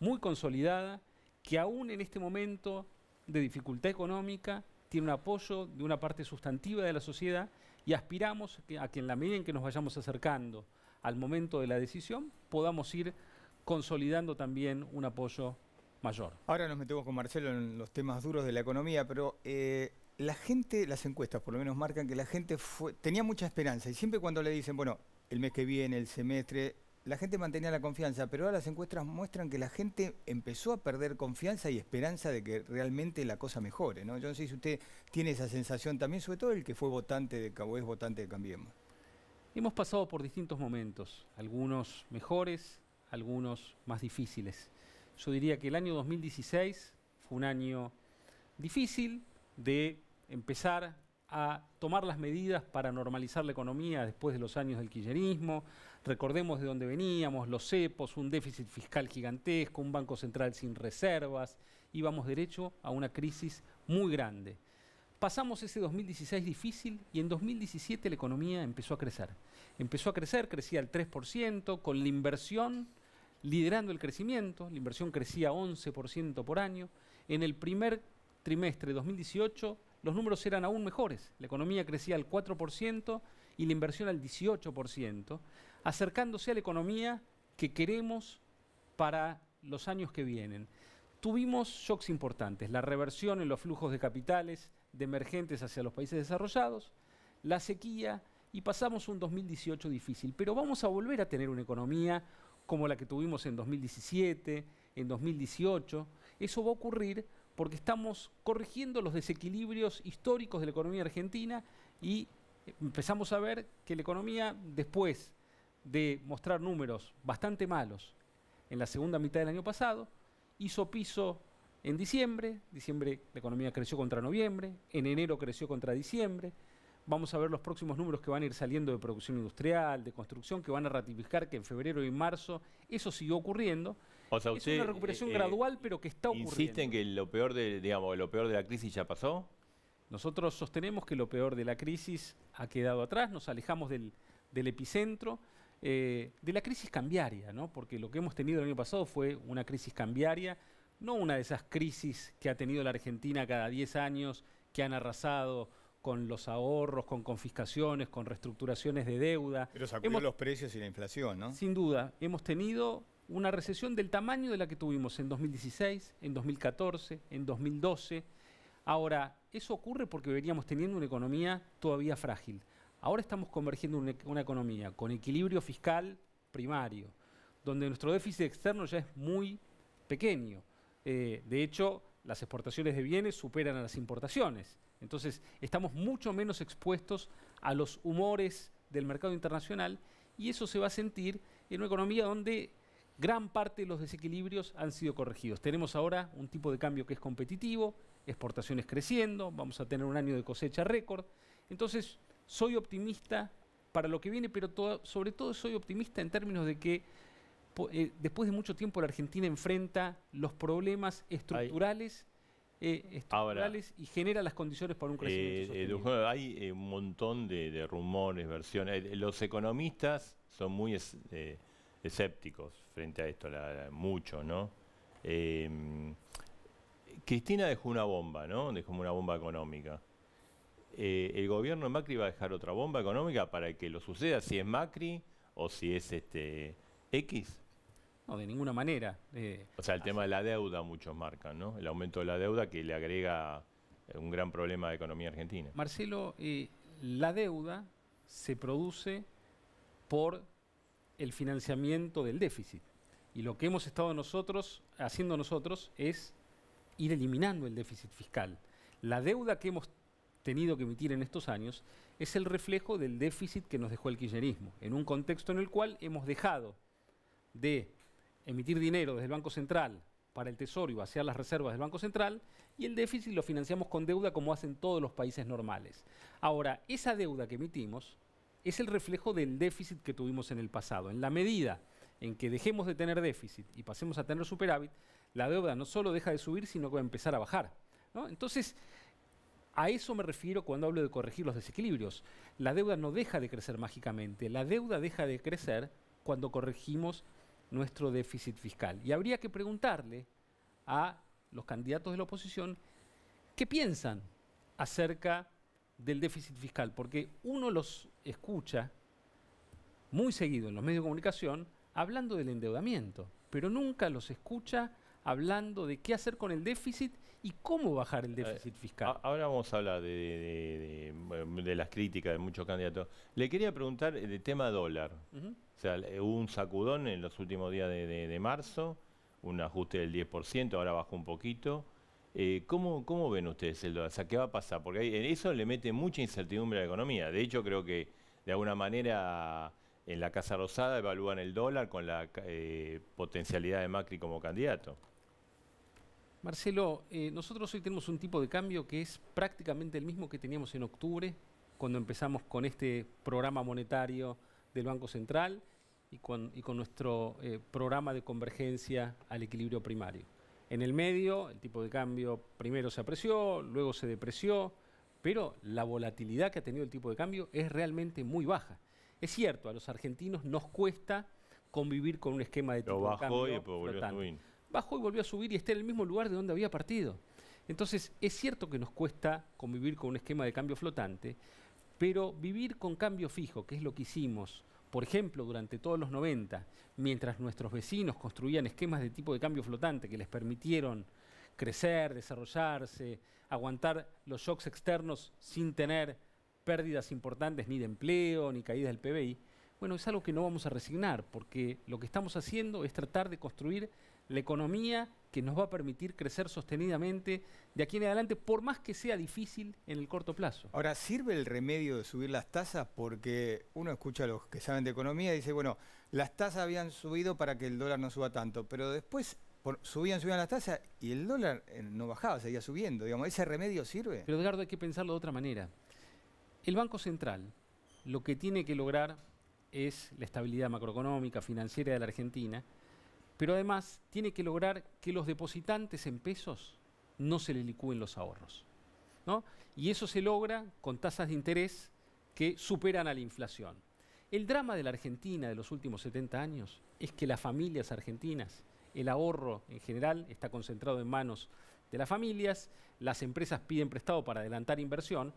Speaker 7: muy consolidada, que aún en este momento de dificultad económica, tiene un apoyo de una parte sustantiva de la sociedad y aspiramos a que en la medida en que nos vayamos acercando al momento de la decisión
Speaker 2: podamos ir consolidando también un apoyo mayor. Ahora nos metemos con Marcelo en los temas duros de la economía, pero eh, la gente, las encuestas por lo menos marcan que la gente tenía mucha esperanza y siempre cuando le dicen, bueno, el mes que viene, el semestre, la gente mantenía la confianza, pero ahora las encuestas muestran que la gente empezó a perder confianza y esperanza de que realmente la cosa mejore, ¿no? Yo no sé si usted tiene esa sensación también, sobre todo el que fue votante de cabo es votante de Cambiemos.
Speaker 7: Hemos pasado por distintos momentos, algunos mejores, algunos más difíciles. Yo diría que el año 2016 fue un año difícil de empezar a tomar las medidas para normalizar la economía después de los años del kirchnerismo, Recordemos de dónde veníamos, los cepos, un déficit fiscal gigantesco, un Banco Central sin reservas, íbamos derecho a una crisis muy grande. Pasamos ese 2016 difícil y en 2017 la economía empezó a crecer. Empezó a crecer, crecía al 3%, con la inversión liderando el crecimiento, la inversión crecía 11% por año. En el primer trimestre de 2018 los números eran aún mejores, la economía crecía al 4% y la inversión al 18% acercándose a la economía que queremos para los años que vienen. Tuvimos shocks importantes, la reversión en los flujos de capitales de emergentes hacia los países desarrollados, la sequía y pasamos un 2018 difícil, pero vamos a volver a tener una economía como la que tuvimos en 2017, en 2018. Eso va a ocurrir porque estamos corrigiendo los desequilibrios históricos de la economía argentina y empezamos a ver que la economía después de mostrar números bastante malos en la segunda mitad del año pasado, hizo piso en diciembre, diciembre la economía creció contra noviembre, en enero creció contra diciembre, vamos a ver los próximos números que van a ir saliendo de producción industrial, de construcción, que van a ratificar que en febrero y marzo eso siguió ocurriendo.
Speaker 1: O sea, es una recuperación eh, eh, gradual,
Speaker 7: pero que está ocurriendo. ¿Insisten que lo peor de, lo peor de la crisis ya pasó? Nosotros sostenemos que lo peor de la crisis ha quedado atrás, nos alejamos del, del epicentro, eh, de la crisis cambiaria, ¿no? porque lo que hemos tenido el año pasado fue una crisis cambiaria, no una de esas crisis que ha tenido la Argentina cada 10 años, que han arrasado con los ahorros, con confiscaciones, con reestructuraciones de deuda. Pero sacudió los
Speaker 2: precios y la inflación, ¿no?
Speaker 7: Sin duda, hemos tenido una recesión del tamaño de la que tuvimos en 2016, en 2014, en 2012. Ahora, eso ocurre porque veníamos teniendo una economía todavía frágil. Ahora estamos convergiendo en una, economía con equilibrio fiscal primario, donde nuestro déficit externo ya es muy pequeño. Eh, de hecho, las exportaciones de bienes superan a las importaciones. Entonces, estamos mucho menos expuestos a los humores del mercado internacional y eso se va a sentir en una economía donde gran parte de los desequilibrios han sido corregidos. Tenemos ahora un tipo de cambio que es competitivo, exportaciones creciendo, vamos a tener un año de cosecha récord. Entonces, soy optimista para lo que viene, pero sobre todo soy optimista en términos de que eh, después de mucho tiempo la Argentina enfrenta los problemas estructurales. Eh, y genera las condiciones para un eh, crecimiento.
Speaker 1: hay un montón de, rumores, versiones. Los economistas son muy escépticos frente a esto, la, mucho, ¿no? Cristina dejó una bomba, ¿no? Dejó una bomba económica. Eh, el gobierno de Macri va a dejar otra bomba económica para que lo suceda, si es Macri o si es este X. No, de ninguna manera. o sea, el tema de la deuda muchos marcan, ¿no? El aumento de la deuda que le agrega eh, un gran problema a la economía argentina.
Speaker 7: Marcelo, eh, la deuda se produce por el financiamiento del déficit. Y lo que hemos estado nosotros haciendo nosotros es ir eliminando el déficit fiscal. La deuda que hemos tenido que emitir en estos años es el reflejo del déficit que nos dejó el kirchnerismo, en un contexto en el cual hemos dejado de emitir dinero desde el Banco Central para el Tesoro y vaciar las reservas del Banco Central, y el déficit lo financiamos con deuda como hacen todos los países normales. Ahora, esa deuda que emitimos es el reflejo del déficit que tuvimos en el pasado. En la medida en que dejemos de tener déficit y pasemos a tener superávit, la deuda no solo deja de subir, sino que va a empezar a bajar. Entonces, a eso me refiero cuando hablo de corregir los desequilibrios. La deuda no deja de crecer mágicamente, la deuda deja de crecer cuando corregimos nuestro déficit fiscal. Y habría que preguntarle a los candidatos de la oposición qué piensan acerca del déficit fiscal, porque uno los escucha muy seguido en los medios de comunicación hablando del endeudamiento, pero nunca los escucha hablando de qué hacer con el déficit y cómo bajar el déficit
Speaker 1: fiscal. Ahora vamos a hablar de, las críticas de muchos candidatos. Le quería preguntar el eh, tema dólar. O sea, hubo un sacudón en los últimos días de, marzo, un ajuste del 10%, ahora bajó un poquito. Eh, ¿cómo, ven ustedes el dólar? ¿qué va a pasar? Porque eso le mete mucha incertidumbre a la economía. De hecho, creo que de alguna manera en la Casa Rosada evalúan el dólar con la eh, potencialidad de Macri como candidato.
Speaker 7: Marcelo, eh, nosotros hoy tenemos un tipo de cambio que es prácticamente el mismo que teníamos en octubre, cuando empezamos con este programa monetario del Banco Central y con, nuestro eh, programa de convergencia al equilibrio primario. En el medio, el tipo de cambio primero se apreció, luego se depreció, pero la volatilidad que ha tenido el tipo de cambio es realmente muy baja. Es cierto, a los argentinos nos cuesta convivir con un esquema de tipo Lo de cambio bajó y volvió a subir y está en el mismo lugar de donde había partido. Entonces, es cierto que nos cuesta convivir con un esquema de cambio flotante, pero vivir con cambio fijo, que es lo que hicimos, por ejemplo, durante todos los 90, mientras nuestros vecinos construían esquemas de tipo de cambio flotante que les permitieron crecer, desarrollarse, aguantar los shocks externos sin tener pérdidas importantes ni de empleo, ni caídas del PBI, bueno, es algo que no vamos a resignar, porque lo que estamos haciendo es tratar de construir la economía que nos va a permitir crecer sostenidamente de aquí en adelante, por más que sea difícil en el corto plazo.
Speaker 2: Ahora, ¿sirve el remedio de subir las tasas? Porque uno escucha a los que saben de economía y dice, bueno, las tasas habían subido para que el dólar no suba tanto, pero después subían, subían las tasas y el dólar eh, no bajaba, seguía subiendo. Digamos, ¿ese remedio sirve? Pero Edgardo, hay que pensarlo de otra manera. El Banco
Speaker 7: Central lo que tiene que lograr es la estabilidad macroeconómica, financiera de la Argentina, pero además tiene que lograr que los depositantes en pesos no se le licúen los ahorros. Y eso se logra con tasas de interés que superan a la inflación. El drama de la Argentina de los últimos 70 años es que las familias argentinas, el ahorro en general está concentrado en manos de las familias, las empresas piden prestado para adelantar inversión,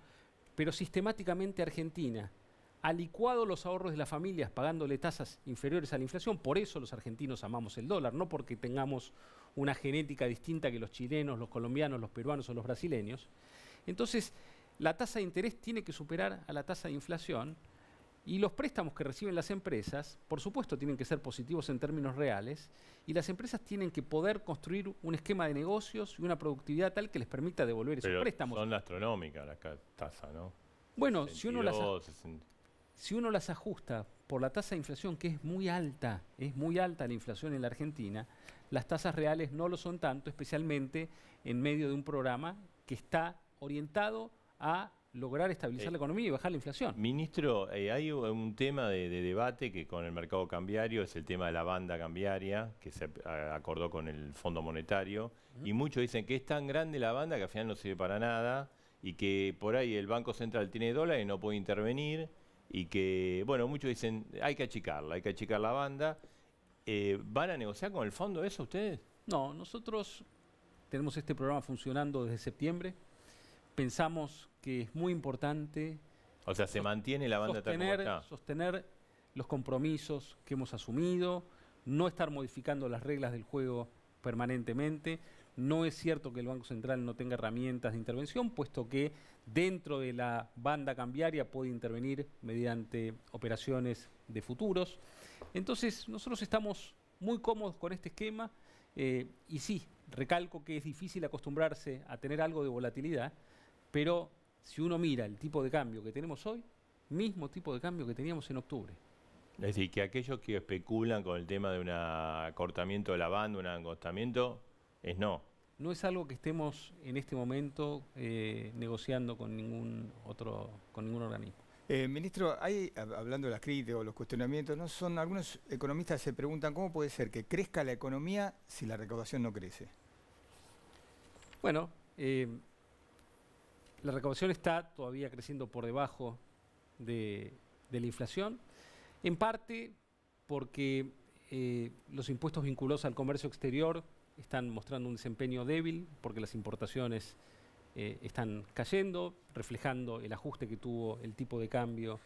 Speaker 7: pero sistemáticamente Argentina ha licuado los ahorros de las familias pagándole tasas inferiores a la inflación. Por eso los argentinos amamos el dólar, no porque tengamos una genética distinta que los chilenos, los colombianos, los peruanos o los brasileños. Entonces, la tasa de interés tiene que superar a la tasa de inflación y los préstamos que reciben las empresas, por supuesto, tienen que ser positivos en términos reales y las empresas tienen que poder construir un esquema de negocios y una productividad tal que les permita devolver esos préstamos. Son
Speaker 1: astronómicas las tasas, ¿no?
Speaker 7: Bueno, si uno las si uno las ajusta por la tasa de inflación, que es muy alta, es muy alta la inflación en la Argentina, las tasas reales no lo son tanto, especialmente en medio de un programa que está orientado a lograr estabilizar eh, la economía y bajar la inflación.
Speaker 1: Ministro, eh, hay un tema de, debate que con el mercado cambiario es el tema de la banda cambiaria que se acordó con el Fondo Monetario y muchos dicen que es tan grande la banda que al final no sirve para nada y que por ahí el Banco Central tiene dólares y no puede intervenir y que, bueno, muchos dicen, hay que achicarla, hay que achicar la banda.
Speaker 7: Eh, ¿Van a negociar con el fondo eso ustedes? No, nosotros tenemos este programa funcionando desde septiembre. Pensamos que es muy importante... O sea, se
Speaker 1: mantiene la banda tal
Speaker 7: Sostener los compromisos que hemos asumido, no estar modificando las reglas del juego permanentemente. No es cierto que el Banco Central no tenga herramientas de intervención, puesto que dentro de la banda cambiaria puede intervenir mediante operaciones de futuros. Entonces, nosotros estamos muy cómodos con este esquema eh, y sí, recalco que es difícil acostumbrarse a tener algo de volatilidad, pero si uno mira el tipo de cambio que tenemos hoy, mismo tipo de cambio que teníamos en octubre.
Speaker 1: Es decir, que aquellos que especulan con el tema de un acortamiento de la banda, un angostamiento, es no
Speaker 7: no es algo que estemos
Speaker 2: en este momento eh, negociando con ningún otro, con ningún organismo. Eh, ministro, hay, hablando de las críticas o los cuestionamientos, ¿no? Son, algunos economistas se preguntan cómo puede ser que crezca la economía si la recaudación no crece.
Speaker 7: Bueno, eh, la recaudación está todavía creciendo por debajo de, la inflación, en parte porque los impuestos vinculados al comercio exterior están mostrando un desempeño débil porque las importaciones eh, están cayendo, reflejando el ajuste que tuvo el tipo de cambio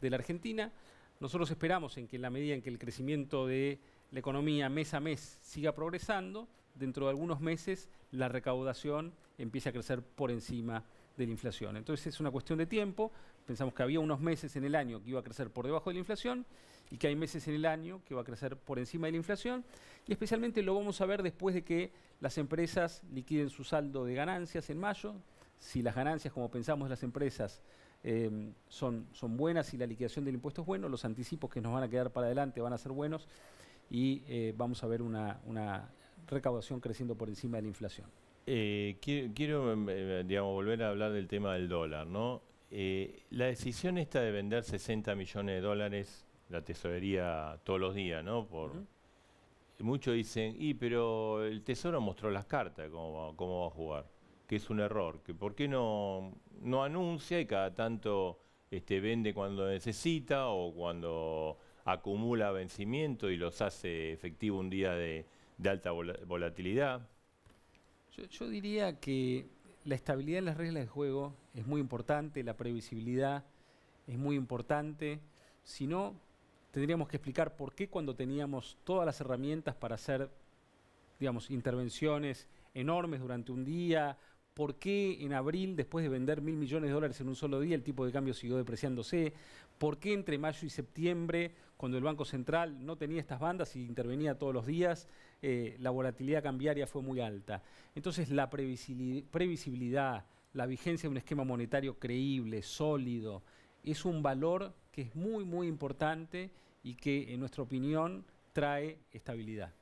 Speaker 7: de la Argentina. Nosotros esperamos en que en la medida en que el crecimiento de la economía mes a mes siga progresando, dentro de algunos meses la recaudación empiece a crecer por encima de la inflación. Entonces es una cuestión de tiempo. Pensamos que había unos meses en el año que iba a crecer por debajo de la inflación y que hay meses en el año que va a crecer por encima de la inflación y especialmente lo vamos a ver después de que las empresas liquiden su saldo de ganancias en mayo. Si las ganancias, como pensamos las empresas, em, son, son buenas y la liquidación del impuesto es bueno, los anticipos que nos van a quedar para adelante van a ser buenos y eh, vamos a ver una, recaudación creciendo por encima de la inflación.
Speaker 1: Eh, quiero, em, em, digamos, volver a hablar del tema del dólar, ¿no? Eh, la decisión esta de vender 60 millones de dólares la tesorería todos los días, ¿no? Por, Muchos dicen, y pero el tesoro mostró las cartas, cómo, cómo va a jugar, que es un error, que por qué no, no anuncia y cada tanto este, vende cuando necesita o cuando acumula vencimiento y los hace efectivo un día de, alta volatilidad.
Speaker 7: Yo, diría que la estabilidad de las reglas de juego es muy importante, la previsibilidad es muy importante, si no tendríamos que explicar por qué cuando teníamos todas las herramientas para hacer, digamos, intervenciones enormes durante un día, por qué en abril, después de vender mil millones de dólares en un solo día, el tipo de cambio siguió depreciándose, por qué entre mayo y septiembre, cuando el Banco Central no tenía estas bandas y intervenía todos los días, eh, la volatilidad cambiaria fue muy alta. Entonces la previsibilidad, la vigencia de un esquema monetario creíble, sólido, es un valor que es muy, muy importante y que, en nuestra opinión, trae estabilidad.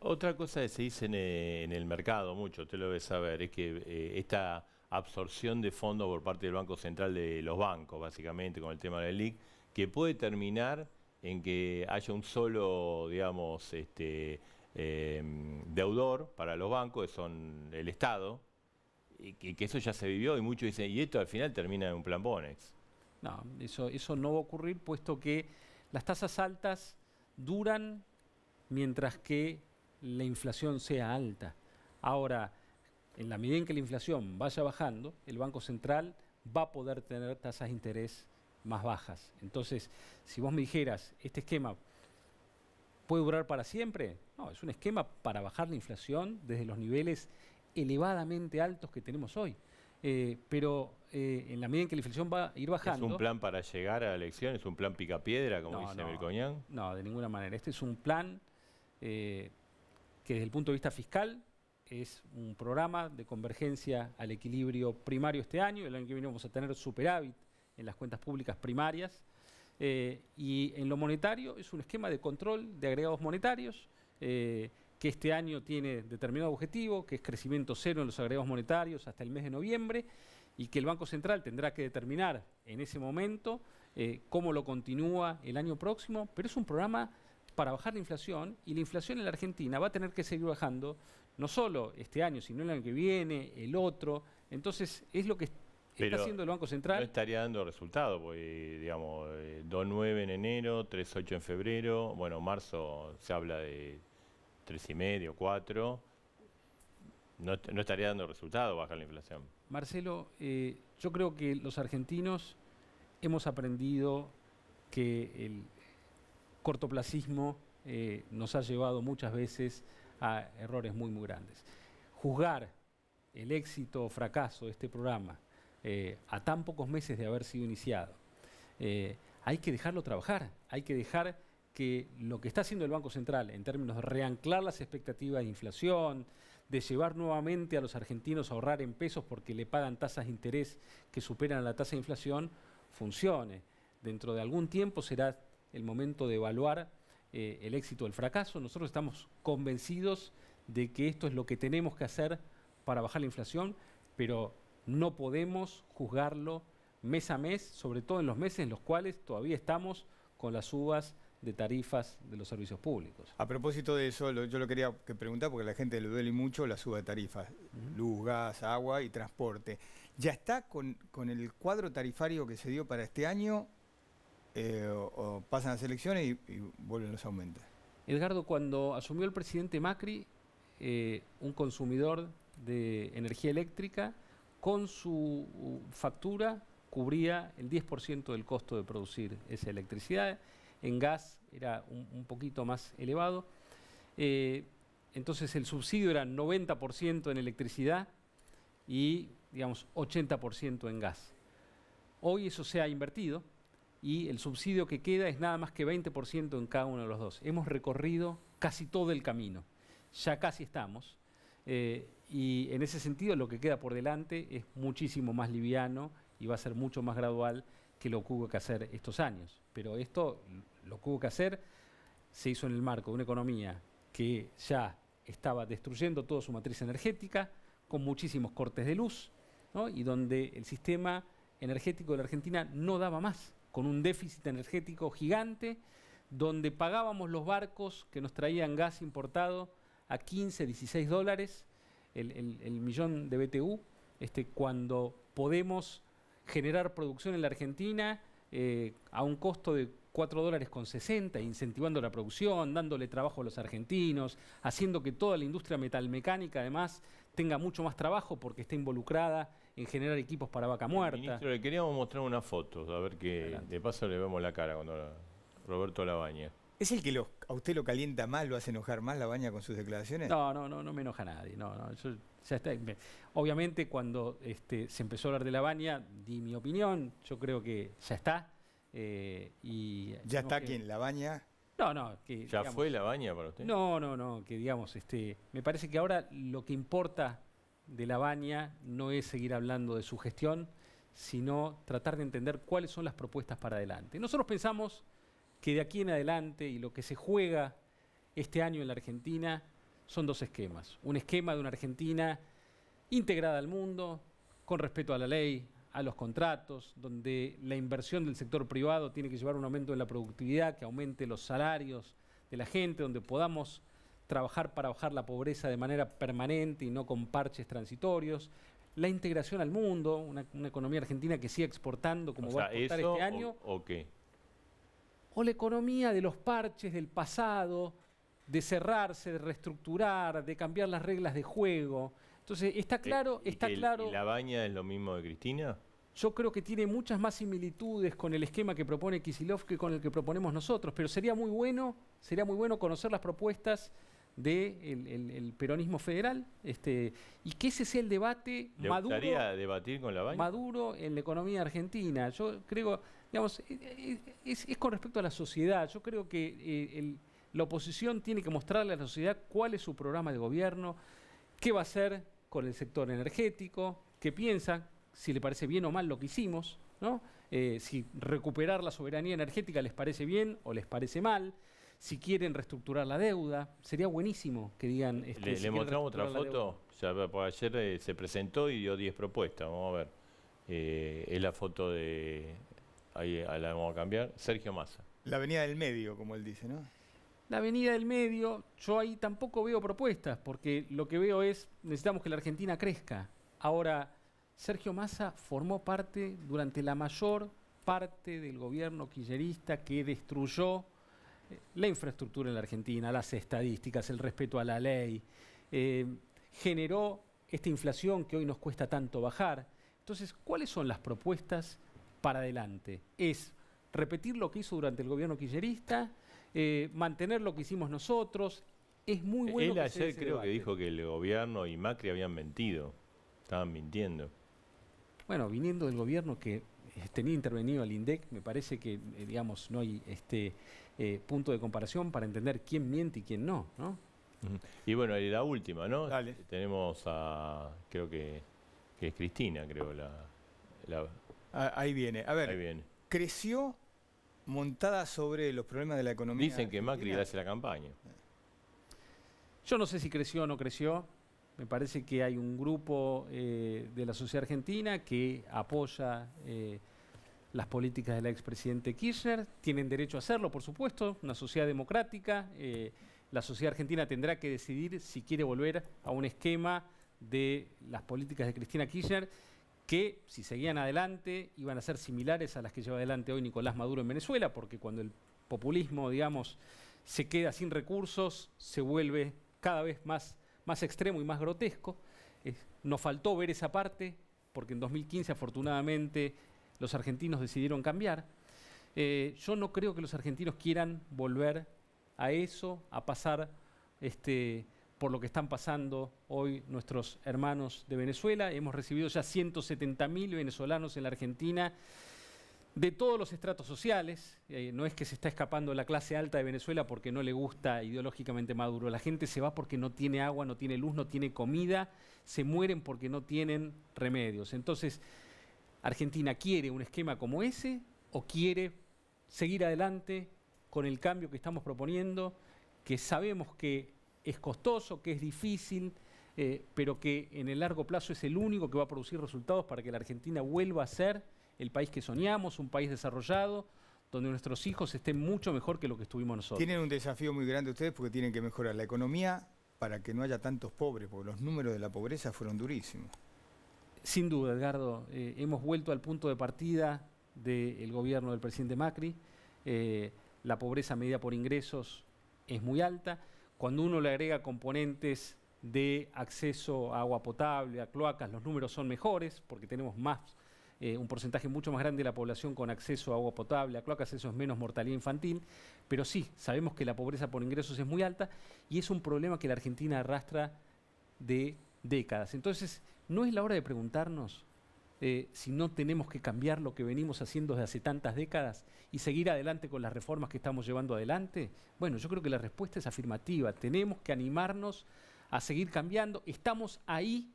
Speaker 1: Otra cosa que se dice en, eh, el mercado mucho, usted lo debe saber, es que eh, esta absorción de fondos por parte del Banco Central de los bancos, básicamente, con el tema del LIC, que puede terminar en que haya un solo, digamos, este, em, deudor para los bancos, que son el Estado, y que, eso ya se vivió, y muchos dicen, y esto al final termina en un plan Bonex.
Speaker 7: No, eso, eso no va a ocurrir, puesto que las tasas altas duran mientras que la inflación sea alta. Ahora, en la medida en que la inflación vaya bajando, el Banco Central va a poder tener tasas de interés más bajas. Entonces, si vos me dijeras, este esquema puede durar para siempre, no, es un esquema para bajar la inflación desde los niveles elevadamente altos que tenemos hoy. Eh, pero eh, en la medida en que la inflación va a ir bajando... ¿Es un plan para llegar a la elección? ¿Es un plan picapiedra, como dice No, de ninguna manera. Este es un plan eh, que desde el punto de vista fiscal es un programa de convergencia al equilibrio primario este año. El año que viene vamos a tener superávit en las cuentas públicas primarias. y en lo monetario es un esquema de control de agregados monetarios que este año tiene determinado objetivo, que es crecimiento cero en los agregados monetarios hasta el mes de noviembre, y que el Banco Central tendrá que determinar en ese momento eh, cómo lo continúa el año próximo, pero es un programa para bajar la inflación y la inflación en la Argentina va a tener que seguir bajando, no solo este año, sino el año que viene, el otro. Entonces, es lo que está haciendo el Banco Central. No
Speaker 1: estaría dando resultado, porque, digamos, 2.9 eh, en enero, 3.8 en febrero, bueno, marzo se habla de tres y medio, cuatro, no, estaría dando resultado bajar la inflación.
Speaker 7: Marcelo, eh, yo creo que los argentinos hemos aprendido que el cortoplacismo eh, nos ha llevado muchas veces a errores muy, muy grandes. Juzgar el éxito o fracaso de este programa eh, a tan pocos meses de haber sido iniciado, hay que dejarlo trabajar, hay que dejar que lo que está haciendo el Banco Central en términos de reanclar las expectativas de inflación, de llevar nuevamente a los argentinos a ahorrar en pesos porque le pagan tasas de interés que superan a la tasa de inflación, funcione. Dentro de algún tiempo será el momento de evaluar eh, el éxito o el fracaso. Nosotros estamos convencidos de que esto es lo que tenemos que hacer para bajar la inflación, pero no podemos juzgarlo mes a mes, sobre todo en los meses en
Speaker 2: los cuales todavía estamos con las uvas de tarifas de los servicios públicos. A propósito de eso, yo lo quería que preguntar porque a la gente le duele mucho la suba de tarifas, luz, gas, agua y transporte. ¿Ya está con, el cuadro tarifario que se dio para este año eh, o, pasan las elecciones y, vuelven los aumentos? Edgardo,
Speaker 7: cuando asumió el presidente Macri, eh, un consumidor de energía eléctrica con su uh, factura cubría el 10% del costo de producir esa electricidad en gas era un, poquito más elevado. Eh, entonces el subsidio era 90% en electricidad y, digamos, 80% en gas. Hoy eso se ha invertido y el subsidio que queda es nada más que 20% en cada uno de los dos. Hemos recorrido casi todo el camino, ya casi estamos. Eh, y en ese sentido lo que queda por delante es muchísimo más liviano y va a ser mucho más gradual que lo que hubo que hacer estos años. Pero esto lo que hubo que hacer se hizo en el marco de una economía que ya estaba destruyendo toda su matriz energética, con muchísimos cortes de luz, y donde el sistema energético de la Argentina no daba más, con un déficit energético gigante, donde pagábamos los barcos que nos traían gas importado a 15, 16 dólares el, millón de BTU, este, cuando podemos generar producción en la Argentina eh, a un costo de 4 dólares con 60, incentivando la producción, dándole trabajo a los argentinos, haciendo que toda la industria metalmecánica además tenga mucho más trabajo porque está involucrada en generar equipos para vaca muerta. Ministro,
Speaker 1: le queríamos mostrar una fotos, a ver qué... de paso le vemos la cara cuando Roberto Labaña.
Speaker 2: ¿Es el que a usted lo calienta más, lo hace enojar más Labaña con sus declaraciones? No, no, no, no me enoja nadie. obviamente
Speaker 7: cuando este, se empezó a hablar de Labaña di mi opinión, yo creo que ya está eh,
Speaker 2: ¿Ya está aquí en La Baña? No, no. Que, ¿Ya fue La
Speaker 7: Baña para usted? No, no, no. Que digamos, este, me parece que ahora lo que importa de La Baña no es seguir hablando de su gestión, sino tratar de entender cuáles son las propuestas para adelante. Nosotros pensamos que de aquí en adelante y lo que se juega este año en la Argentina son dos esquemas. Un esquema de una Argentina integrada al mundo, con respeto a la ley, a los contratos, donde la inversión del sector privado tiene que llevar un aumento de la productividad, que aumente los salarios de la gente, donde podamos trabajar para bajar la pobreza de manera permanente y no con parches transitorios. La integración al mundo, una, economía argentina que siga exportando como va a exportar este año. o la economía de los parches del pasado, de cerrarse, de reestructurar, de cambiar las reglas de juego. Entonces, está eh, claro, está claro. ¿La baña es lo mismo de Cristina? Yo creo que tiene muchas más similitudes con el esquema que propone Kisilov que con el que proponemos nosotros, pero sería muy bueno, sería muy bueno conocer las propuestas del de el, peronismo federal este, y que ese sea el debate maduro, debatir con la maduro en la economía argentina. Yo creo, digamos, eh, eh, es, con respecto a la sociedad. Yo creo que la oposición tiene que mostrarle a la sociedad cuál es su programa de gobierno, qué va a hacer con el sector energético, qué piensan, si le parece bien o mal lo que hicimos, ¿no? Eh, si recuperar la soberanía energética les parece bien o les parece mal, si quieren reestructurar la deuda, sería buenísimo que digan... Este, le, mostramos otra foto,
Speaker 1: ayer eh, se presentó y dio 10 propuestas, vamos a ver, eh, es la foto de, ahí, ahí la
Speaker 7: vamos a cambiar, Sergio Massa.
Speaker 2: La avenida del medio, como él dice, ¿no?
Speaker 7: La avenida del medio, yo ahí tampoco veo propuestas, porque lo que veo es, necesitamos que la Argentina crezca. Ahora, Sergio Massa formó parte durante la mayor parte del gobierno quillerista que destruyó eh, la infraestructura en la Argentina, las estadísticas, el respeto a la ley, eh, generó esta inflación que hoy nos cuesta tanto bajar. Entonces, ¿cuáles son las propuestas para adelante? ¿Es repetir lo que hizo durante el gobierno quillerista... Eh, mantener lo que hicimos nosotros. Es muy bueno. Él ayer creo que
Speaker 1: dijo que el gobierno y Macri habían mentido, estaban
Speaker 7: mintiendo. Bueno, viniendo del gobierno que eh, tenía intervenido al INDEC, me parece que, eh, digamos, no hay este punto de comparación para entender quién miente y quién no, ¿no?
Speaker 1: Y bueno, la última, ¿no? Tenemos a, creo que, es Cristina, creo, la... ahí viene, a ver, ahí viene. creció
Speaker 7: montada sobre los problemas de la economía. Dicen que Macri hace la campaña. Yo no sé si creció o no creció. Me parece que hay un grupo eh, de la sociedad argentina que apoya eh, las políticas del expresidente Kirchner. Tienen derecho a hacerlo, por supuesto, una sociedad democrática. Eh, la sociedad argentina tendrá que decidir si quiere volver a un esquema de las políticas de Cristina Kirchner que si seguían adelante iban a ser similares a las que lleva adelante hoy Nicolás Maduro en Venezuela, porque cuando el populismo, digamos, se queda sin recursos, se vuelve cada vez más, más extremo y más grotesco. nos faltó ver esa parte, porque en 2015 afortunadamente los argentinos decidieron cambiar. Eh, yo no creo que los argentinos quieran volver a eso, a pasar este, por lo que están pasando hoy nuestros hermanos de Venezuela. Hemos recibido ya 170.000 venezolanos en la Argentina de todos los estratos sociales. Eh, no es que se está escapando la clase alta de Venezuela porque no le gusta ideológicamente Maduro. La gente se va porque no tiene agua, no tiene luz, no tiene comida, se mueren porque no tienen remedios. Entonces, ¿Argentina quiere un esquema como ese o quiere seguir adelante con el cambio que estamos proponiendo, que sabemos que es costoso, que es difícil, eh, pero que en el largo plazo es el único que va a producir resultados para que la Argentina vuelva a ser el país que soñamos, un país desarrollado, donde nuestros hijos estén mucho mejor que lo que estuvimos nosotros. Tienen
Speaker 2: un desafío muy grande ustedes porque tienen que mejorar la economía para que no haya tantos pobres, porque los números de la pobreza fueron durísimos. Sin duda, Edgardo, eh, hemos
Speaker 7: vuelto al punto de partida del gobierno del presidente Macri. Eh, la pobreza medida por ingresos es muy alta. Cuando uno le agrega componentes de acceso a agua potable, a cloacas, los números son mejores porque tenemos más, eh, un porcentaje mucho más grande de la población con acceso a agua potable, a cloacas, eso es menos mortalidad infantil, pero sí, sabemos que la pobreza por ingresos es muy alta y es un problema que la Argentina arrastra de décadas. Entonces, ¿no es la hora de preguntarnos eh, si no tenemos que cambiar lo que venimos haciendo desde hace tantas décadas y seguir adelante con las reformas que estamos llevando adelante? Bueno, yo creo que la respuesta es afirmativa. Tenemos que animarnos a seguir cambiando. Estamos ahí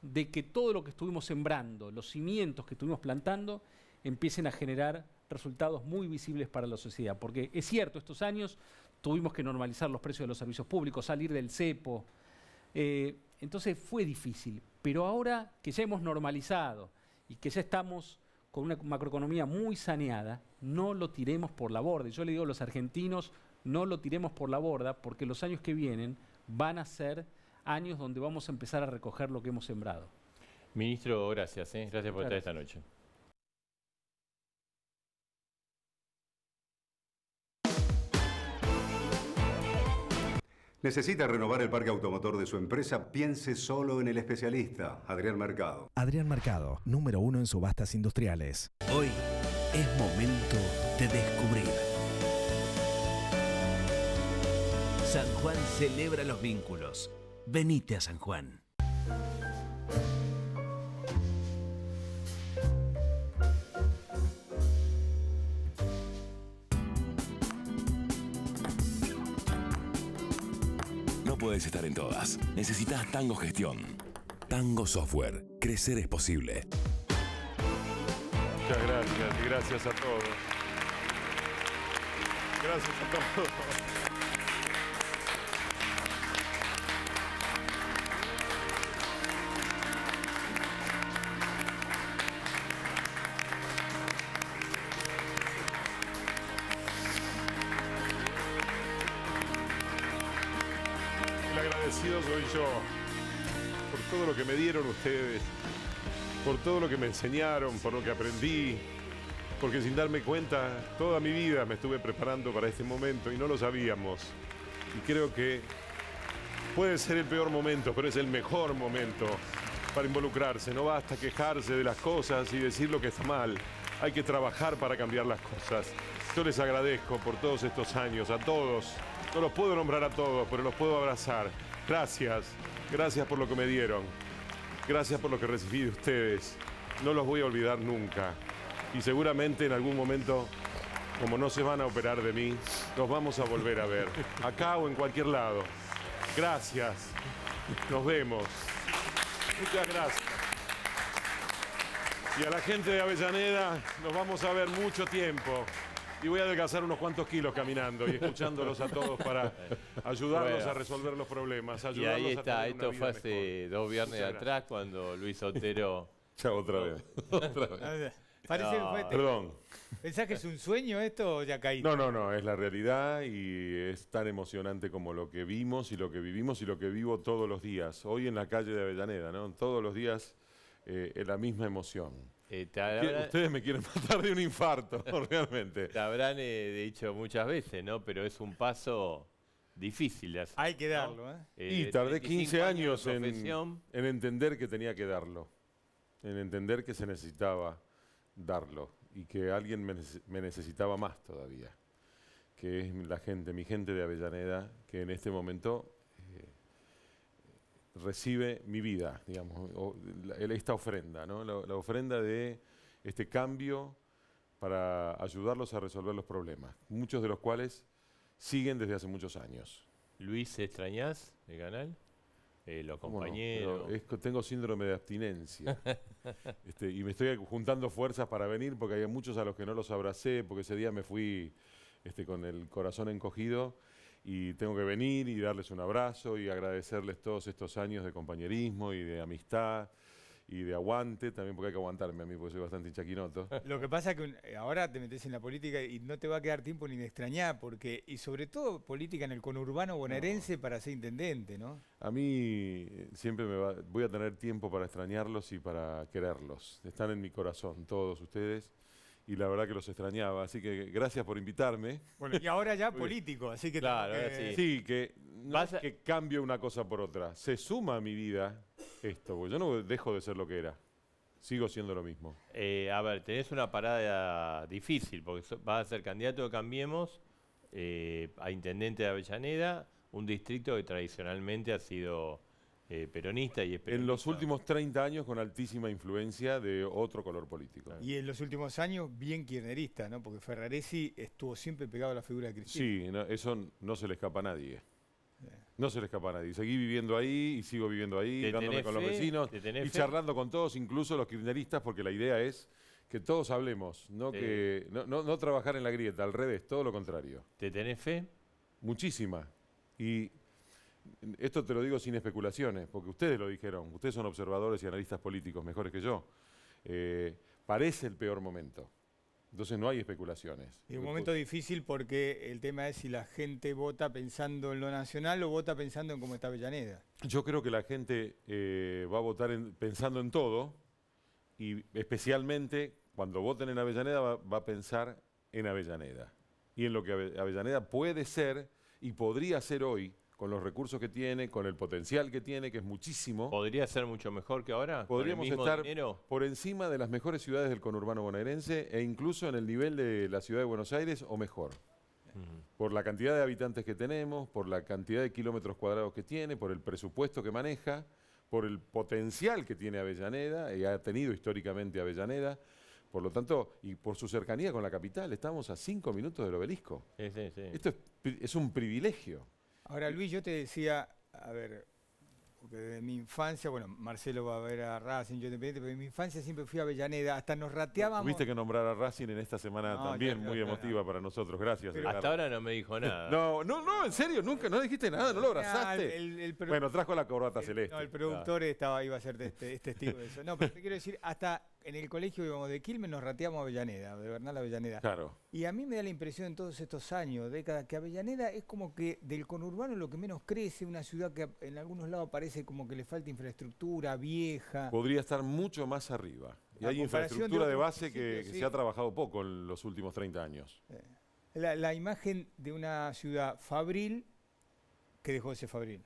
Speaker 7: de que todo lo que estuvimos sembrando, los cimientos que estuvimos plantando, empiecen a generar resultados muy visibles para la sociedad. Porque es cierto, estos años tuvimos que normalizar los precios de los servicios públicos, salir del cepo. Eh, entonces fue difícil, pero ahora que ya hemos normalizado, y que ya estamos con una macroeconomía muy saneada, no lo tiremos por la borda. Y yo le digo a los argentinos, no lo tiremos por la borda porque los años que vienen van a ser años donde vamos a empezar a recoger lo que hemos sembrado.
Speaker 1: Ministro, gracias. ¿eh? Gracias por estar esta noche.
Speaker 6: ¿Necesita renovar el parque automotor de su empresa? Piense solo en el especialista, Adrián Mercado.
Speaker 7: Adrián Mercado, número uno en subastas industriales. Hoy es momento
Speaker 6: de descubrir. San Juan celebra los vínculos. Venite a San Juan.
Speaker 5: puedes estar en todas. Necesitas Tango Gestión. Tango Software. Crecer es posible. Muchas gracias. y Gracias a todos. Gracias a todos. por todo lo que me enseñaron, por lo que aprendí, porque sin darme cuenta, toda mi vida me estuve preparando para este momento y no lo sabíamos. Y creo que puede ser el peor momento, pero es el mejor momento para involucrarse. No basta quejarse de las cosas y decir lo que está mal. Hay que trabajar para cambiar las cosas. Yo les agradezco por todos estos años, a todos. No los puedo nombrar a todos, pero los puedo abrazar. Gracias, gracias por lo que me dieron. Gracias por lo que recibí de ustedes. No los voy a olvidar nunca. Y seguramente en algún momento, como no se van a operar de mí, nos vamos a volver a ver. <laughs> Acá o en cualquier lado. Gracias. Nos vemos. Muchas gracias. Y a la gente de Avellaneda nos vamos a ver mucho tiempo y voy a adelgazar unos cuantos kilos caminando y escuchándolos a todos para <laughs> ayudarlos a resolver los problemas. Y ahí está, esto fue hace
Speaker 1: dos viernes atrás cuando Luis Otero.
Speaker 5: <laughs> Ya otra vez.
Speaker 1: <laughs> Parece que fue Perdón.
Speaker 5: ¿Pensás que es un sueño esto o ya caíste? No, no, no, es la realidad y es tan emocionante como lo que vimos y lo que vivimos y lo que vivo todos los días. Hoy en la calle de Avellaneda, ¿no? Todos los días eh, es la misma emoción. Eh, Ustedes me quieren <laughs> matar de un infarto, <laughs> realmente.
Speaker 1: Te habrán eh, dicho muchas veces, ¿no? Pero es un paso difícil de hacer. Hay que darlo, ¿eh? eh y tardé 15 años, en,
Speaker 5: entender que tenía que darlo, en entender que se necesitaba darlo y que alguien me necesitaba más todavía, que es la gente, mi gente de Avellaneda, que en este momento recibe mi vida, digamos, esta ofrenda, la, ofrenda de este cambio para ayudarlos a resolver los problemas, muchos de los cuales siguen desde hace muchos años. Luis, extrañas el canal? Eh, lo acompañé. tengo síndrome de abstinencia <laughs> este, y me estoy juntando fuerzas para venir porque hay muchos a los que no los abracé, porque ese día me fui este, con el corazón encogido y tengo que venir y darles un abrazo y agradecerles todos estos años de compañerismo y de amistad y de aguante, también porque hay que aguantarme a mí, porque soy bastante chaquinoto.
Speaker 2: <laughs> Lo que pasa es que eh, ahora te metes en la política y no te va a quedar tiempo ni de extrañar, porque, y sobre todo política en el conurbano bonaerense para ser intendente, ¿no?
Speaker 5: A mí eh, siempre me voy a tener tiempo para extrañarlos y para quererlos. Están en mi corazón todos ustedes y la verdad que los extrañaba. Así que gracias por invitarme. y ahora ya <laughs> político, así que... Claro, sí. que no es que cambio una cosa por otra. Se suma a mi vida esto, porque yo no dejo de ser lo que era. Sigo siendo lo mismo.
Speaker 1: Eh, a ver, tenés una parada difícil, porque vas a ser candidato de Cambiemos eh, a intendente de Avellaneda, un distrito que
Speaker 5: tradicionalmente ha sido eh, peronista y En los últimos 30 años con altísima influencia de otro color político. Y
Speaker 2: en los últimos años bien kirchnerista, ¿no? Porque Ferraresi estuvo siempre pegado a la figura de
Speaker 5: Cristina. Sí, eso no se le escapa a nadie. Eh. No se le escapa a nadie. Seguí viviendo ahí y sigo viviendo ahí, dándome con los vecinos y charlando con todos, incluso los kirchneristas, porque la idea es que todos hablemos, no, que, no, trabajar en la grieta, al revés, todo lo contrario. ¿Te tenés fe? Muchísima. Y esto te lo digo sin especulaciones, porque ustedes lo dijeron, ustedes son observadores y analistas políticos mejores que yo, eh, parece el peor momento. Entonces no hay especulaciones. Y un
Speaker 2: momento difícil porque el tema es si la gente vota pensando en lo nacional o vota pensando en cómo está Avellaneda.
Speaker 5: Yo creo que la gente eh, va a votar pensando en todo y especialmente cuando voten en Avellaneda va a pensar en Avellaneda y en lo que Avellaneda puede ser y podría ser hoy con los recursos que tiene, con el potencial que tiene, que es muchísimo. ¿Podría ser mucho mejor que ahora? Podríamos estar por encima de las mejores ciudades del conurbano bonaerense e incluso en el nivel de la ciudad de Buenos Aires o mejor. Por la cantidad de habitantes que tenemos, por la cantidad de kilómetros cuadrados que tiene, por el presupuesto que maneja, por el potencial que tiene Avellaneda y ha tenido históricamente Avellaneda. Por lo tanto, y por su cercanía con la capital, estamos a cinco minutos del obelisco. Esto es, un privilegio.
Speaker 2: Ahora, Luis, yo te decía, a ver, porque desde mi infancia, bueno, Marcelo va a ver a Racing, yo Independiente, pero en mi infancia siempre fui a Avellaneda, hasta nos rateábamos. Tuviste
Speaker 5: que nombrar a Racing en esta semana también, muy emotiva para nosotros, gracias. hasta ahora no me dijo nada. <laughs> No, no, no, en serio, nunca, no dijiste nada, no lo abrazaste. bueno, trajo la corbata celeste. No, el productor
Speaker 2: ah. estaba, iba a ser de este, testigo este de eso. No, pero te quiero decir, hasta en el colegio de Quilmes nos rateamos a Avellaneda, de Bernal Avellaneda. Claro. Y a mí me da la impresión en todos estos años, décadas, que Avellaneda es como que del conurbano lo que menos crece, una ciudad que en algunos lados parece como que le falta infraestructura, vieja.
Speaker 5: Podría estar mucho más arriba. Y hay infraestructura de, base que, se ha trabajado poco en los últimos 30 años. Eh,
Speaker 2: la, la imagen de una ciudad fabril que
Speaker 5: dejó ese fabril.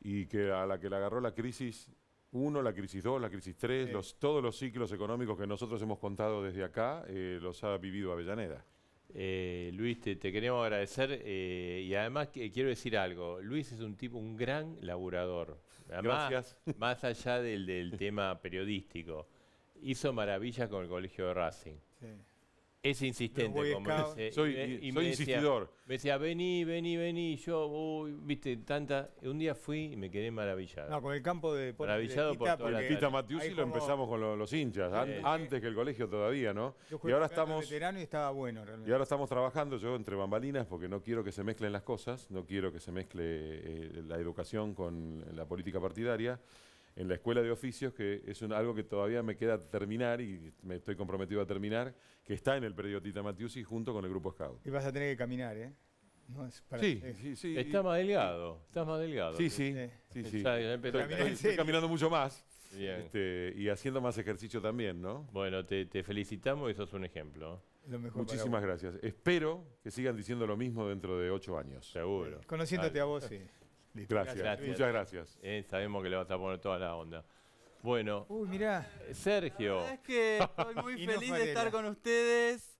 Speaker 5: Y que a la que le agarró la crisis uno, la crisis 2, la crisis 3, los, todos los ciclos económicos que nosotros hemos contado desde acá eh, los ha vivido Avellaneda. Eh, Luis, te, queremos agradecer eh, y además quiero decir algo. Luis es un tipo, un
Speaker 1: gran laburador. <laughs> Más allá del, del tema periodístico, hizo maravillas con el colegio de Racing. Sí. Es insistente, como soy, soy insistidor. me decía, vení, vení, vení, yo, uy, viste, tanta... Un
Speaker 5: día fui y me quedé maravillado. No, con el campo de... Por maravillado de el lo empezamos con los hinchas, antes que el colegio todavía, ¿no? y ahora estamos...
Speaker 2: Veterano y estaba bueno,
Speaker 5: Y ahora estamos trabajando, yo entre bambalinas, porque no quiero que se mezclen las cosas, no quiero que se mezcle eh, la educación con la política partidaria en la escuela de oficios, que es un, algo que todavía me queda terminar y me estoy comprometido a terminar, que está en el periodo Tita Matiusi junto con el grupo Scout.
Speaker 2: Y vas a tener que caminar, ¿eh? sí, sí, sí. Está más delgado,
Speaker 5: está más delgado. Sí, sí. sí, sí. caminando mucho más. Este, y haciendo más ejercicio también, ¿no? Bueno, te, felicitamos y sos un ejemplo. Muchísimas gracias. Espero que sigan diciendo lo mismo dentro de ocho años. Seguro. Conociéndote a vos, sí. <laughs> Gracias. Muchas gracias. Eh, sabemos que le vas a poner toda la onda. Bueno,
Speaker 2: eh,
Speaker 1: Sergio. La verdad es que estoy muy <laughs> feliz de estar con
Speaker 3: ustedes.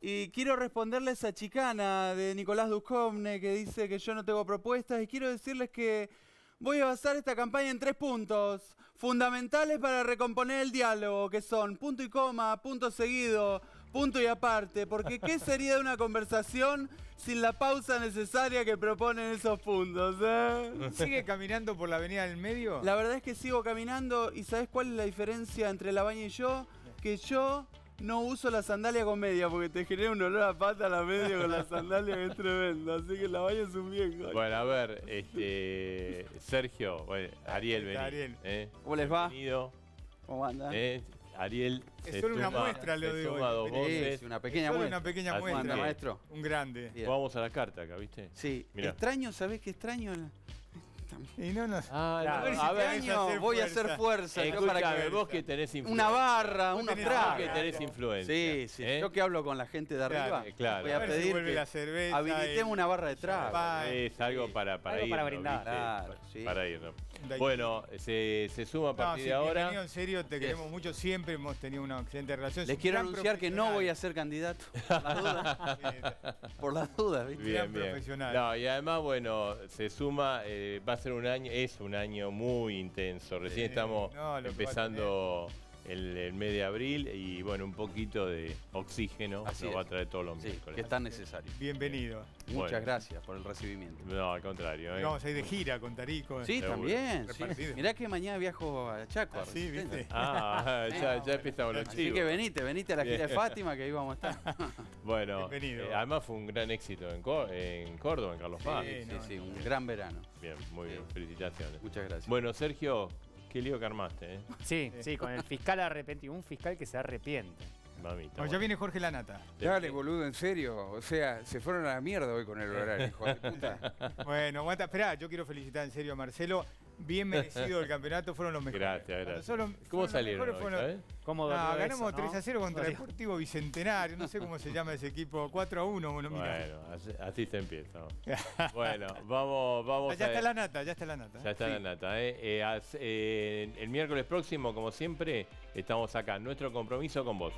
Speaker 3: Y quiero responderle esa chicana de Nicolás Ducomne que dice que yo no tengo propuestas. Y quiero decirles que voy a basar esta campaña en tres puntos fundamentales para recomponer el diálogo, que son punto y coma, punto seguido, punto y aparte, porque ¿qué sería de una conversación sin la pausa necesaria que proponen esos puntos? Eh? ¿Sigue caminando por la avenida del medio? La verdad es que sigo caminando y ¿sabes cuál es la diferencia entre la baña y yo? Que yo no uso la sandalia con media porque te genera un olor a pata la media con la sandalia que es tremendo. Así que la baña es un bien.
Speaker 1: Bueno, a ver, este, Sergio, Ariel, vení. Eh. ¿Cómo les
Speaker 3: va? Bienvenido. ¿Cómo andan? Eh,
Speaker 1: Ariel es solo una muestra, lo digo. Dos voces. una pequeña es muestra. Una pequeña muestra, maestro. Un grande. Vamos a la carta acá, ¿viste? Sí. Extraño,
Speaker 3: ¿sabés qué extraño? Y no nos... Ah, claro. A ver, año, voy a hacer fuerza. Eh, para que... vos que tenés influencia. Una barra, una traga. que tenés influencia. Sí, sí. ¿eh? Yo que hablo con la gente de arriba, claro, voy a, a pedir si que la cerveza, habilitemos una barra de trago. Es
Speaker 2: algo para, para ir para brindar. Claro,
Speaker 1: sí. Para irnos. Bueno, se, suma a partir de ahora. En
Speaker 2: serio, te queremos mucho. Siempre hemos tenido una excelente relación. Les quiero anunciar que no voy a ser candidato.
Speaker 1: <laughs> Por
Speaker 2: las dudas. ¿viste?
Speaker 1: Bien, No, y además, bueno, se suma, eh, va a ser un año, es un año muy intenso. Recién estamos empezando. Eh, el, mes de abril y bueno, un poquito de oxígeno Así va a traer todos los sí, Que es tan necesario.
Speaker 2: Bienvenido. Muchas gracias
Speaker 1: por el recibimiento. No, al contrario. ¿eh? Vamos a ir de
Speaker 2: gira con
Speaker 3: Tarico. Sí, también. Sí. Mirá que mañana viajo a Chaco. Ah, sí, viste. Ah, <laughs> ya, ya visto a los Así que venite, venite a la gira de Fátima que ahí vamos a estar. <laughs> bueno, eh,
Speaker 1: además fue un gran éxito en, Córdoba, en Carlos Paz. Sí, sí, un gran verano. Bien, muy bien. Felicitaciones. Muchas gracias. Bueno, Sergio, Qué lío que armaste, ¿eh?
Speaker 4: Sí, sí, con el fiscal arrepentido. Un fiscal que se arrepiente. ya viene Jorge Lanata.
Speaker 1: Dale, boludo, en serio. O
Speaker 2: sea, se fueron a la mierda hoy con el horario,
Speaker 5: hijo de puta.
Speaker 2: <laughs> bueno, aguanta. Esperá, yo quiero felicitar en serio a Marcelo bien <laughs> merecido el campeonato, fueron los mejores. Gracias, gracias. ¿Cómo salieron? ¿Cómo ganamos 3 a 0 contra Deportivo Bicentenario, no sé cómo se llama ese equipo, 4 a 1, bueno,
Speaker 1: así, así, se empieza.
Speaker 2: <laughs>
Speaker 6: bueno,
Speaker 1: vamos, vamos. ya está la nata,
Speaker 2: ya está la nata. ¿eh? Ya está la
Speaker 1: nata. ¿eh? Eh, el miércoles próximo, como siempre, estamos acá. Nuestro compromiso con vos.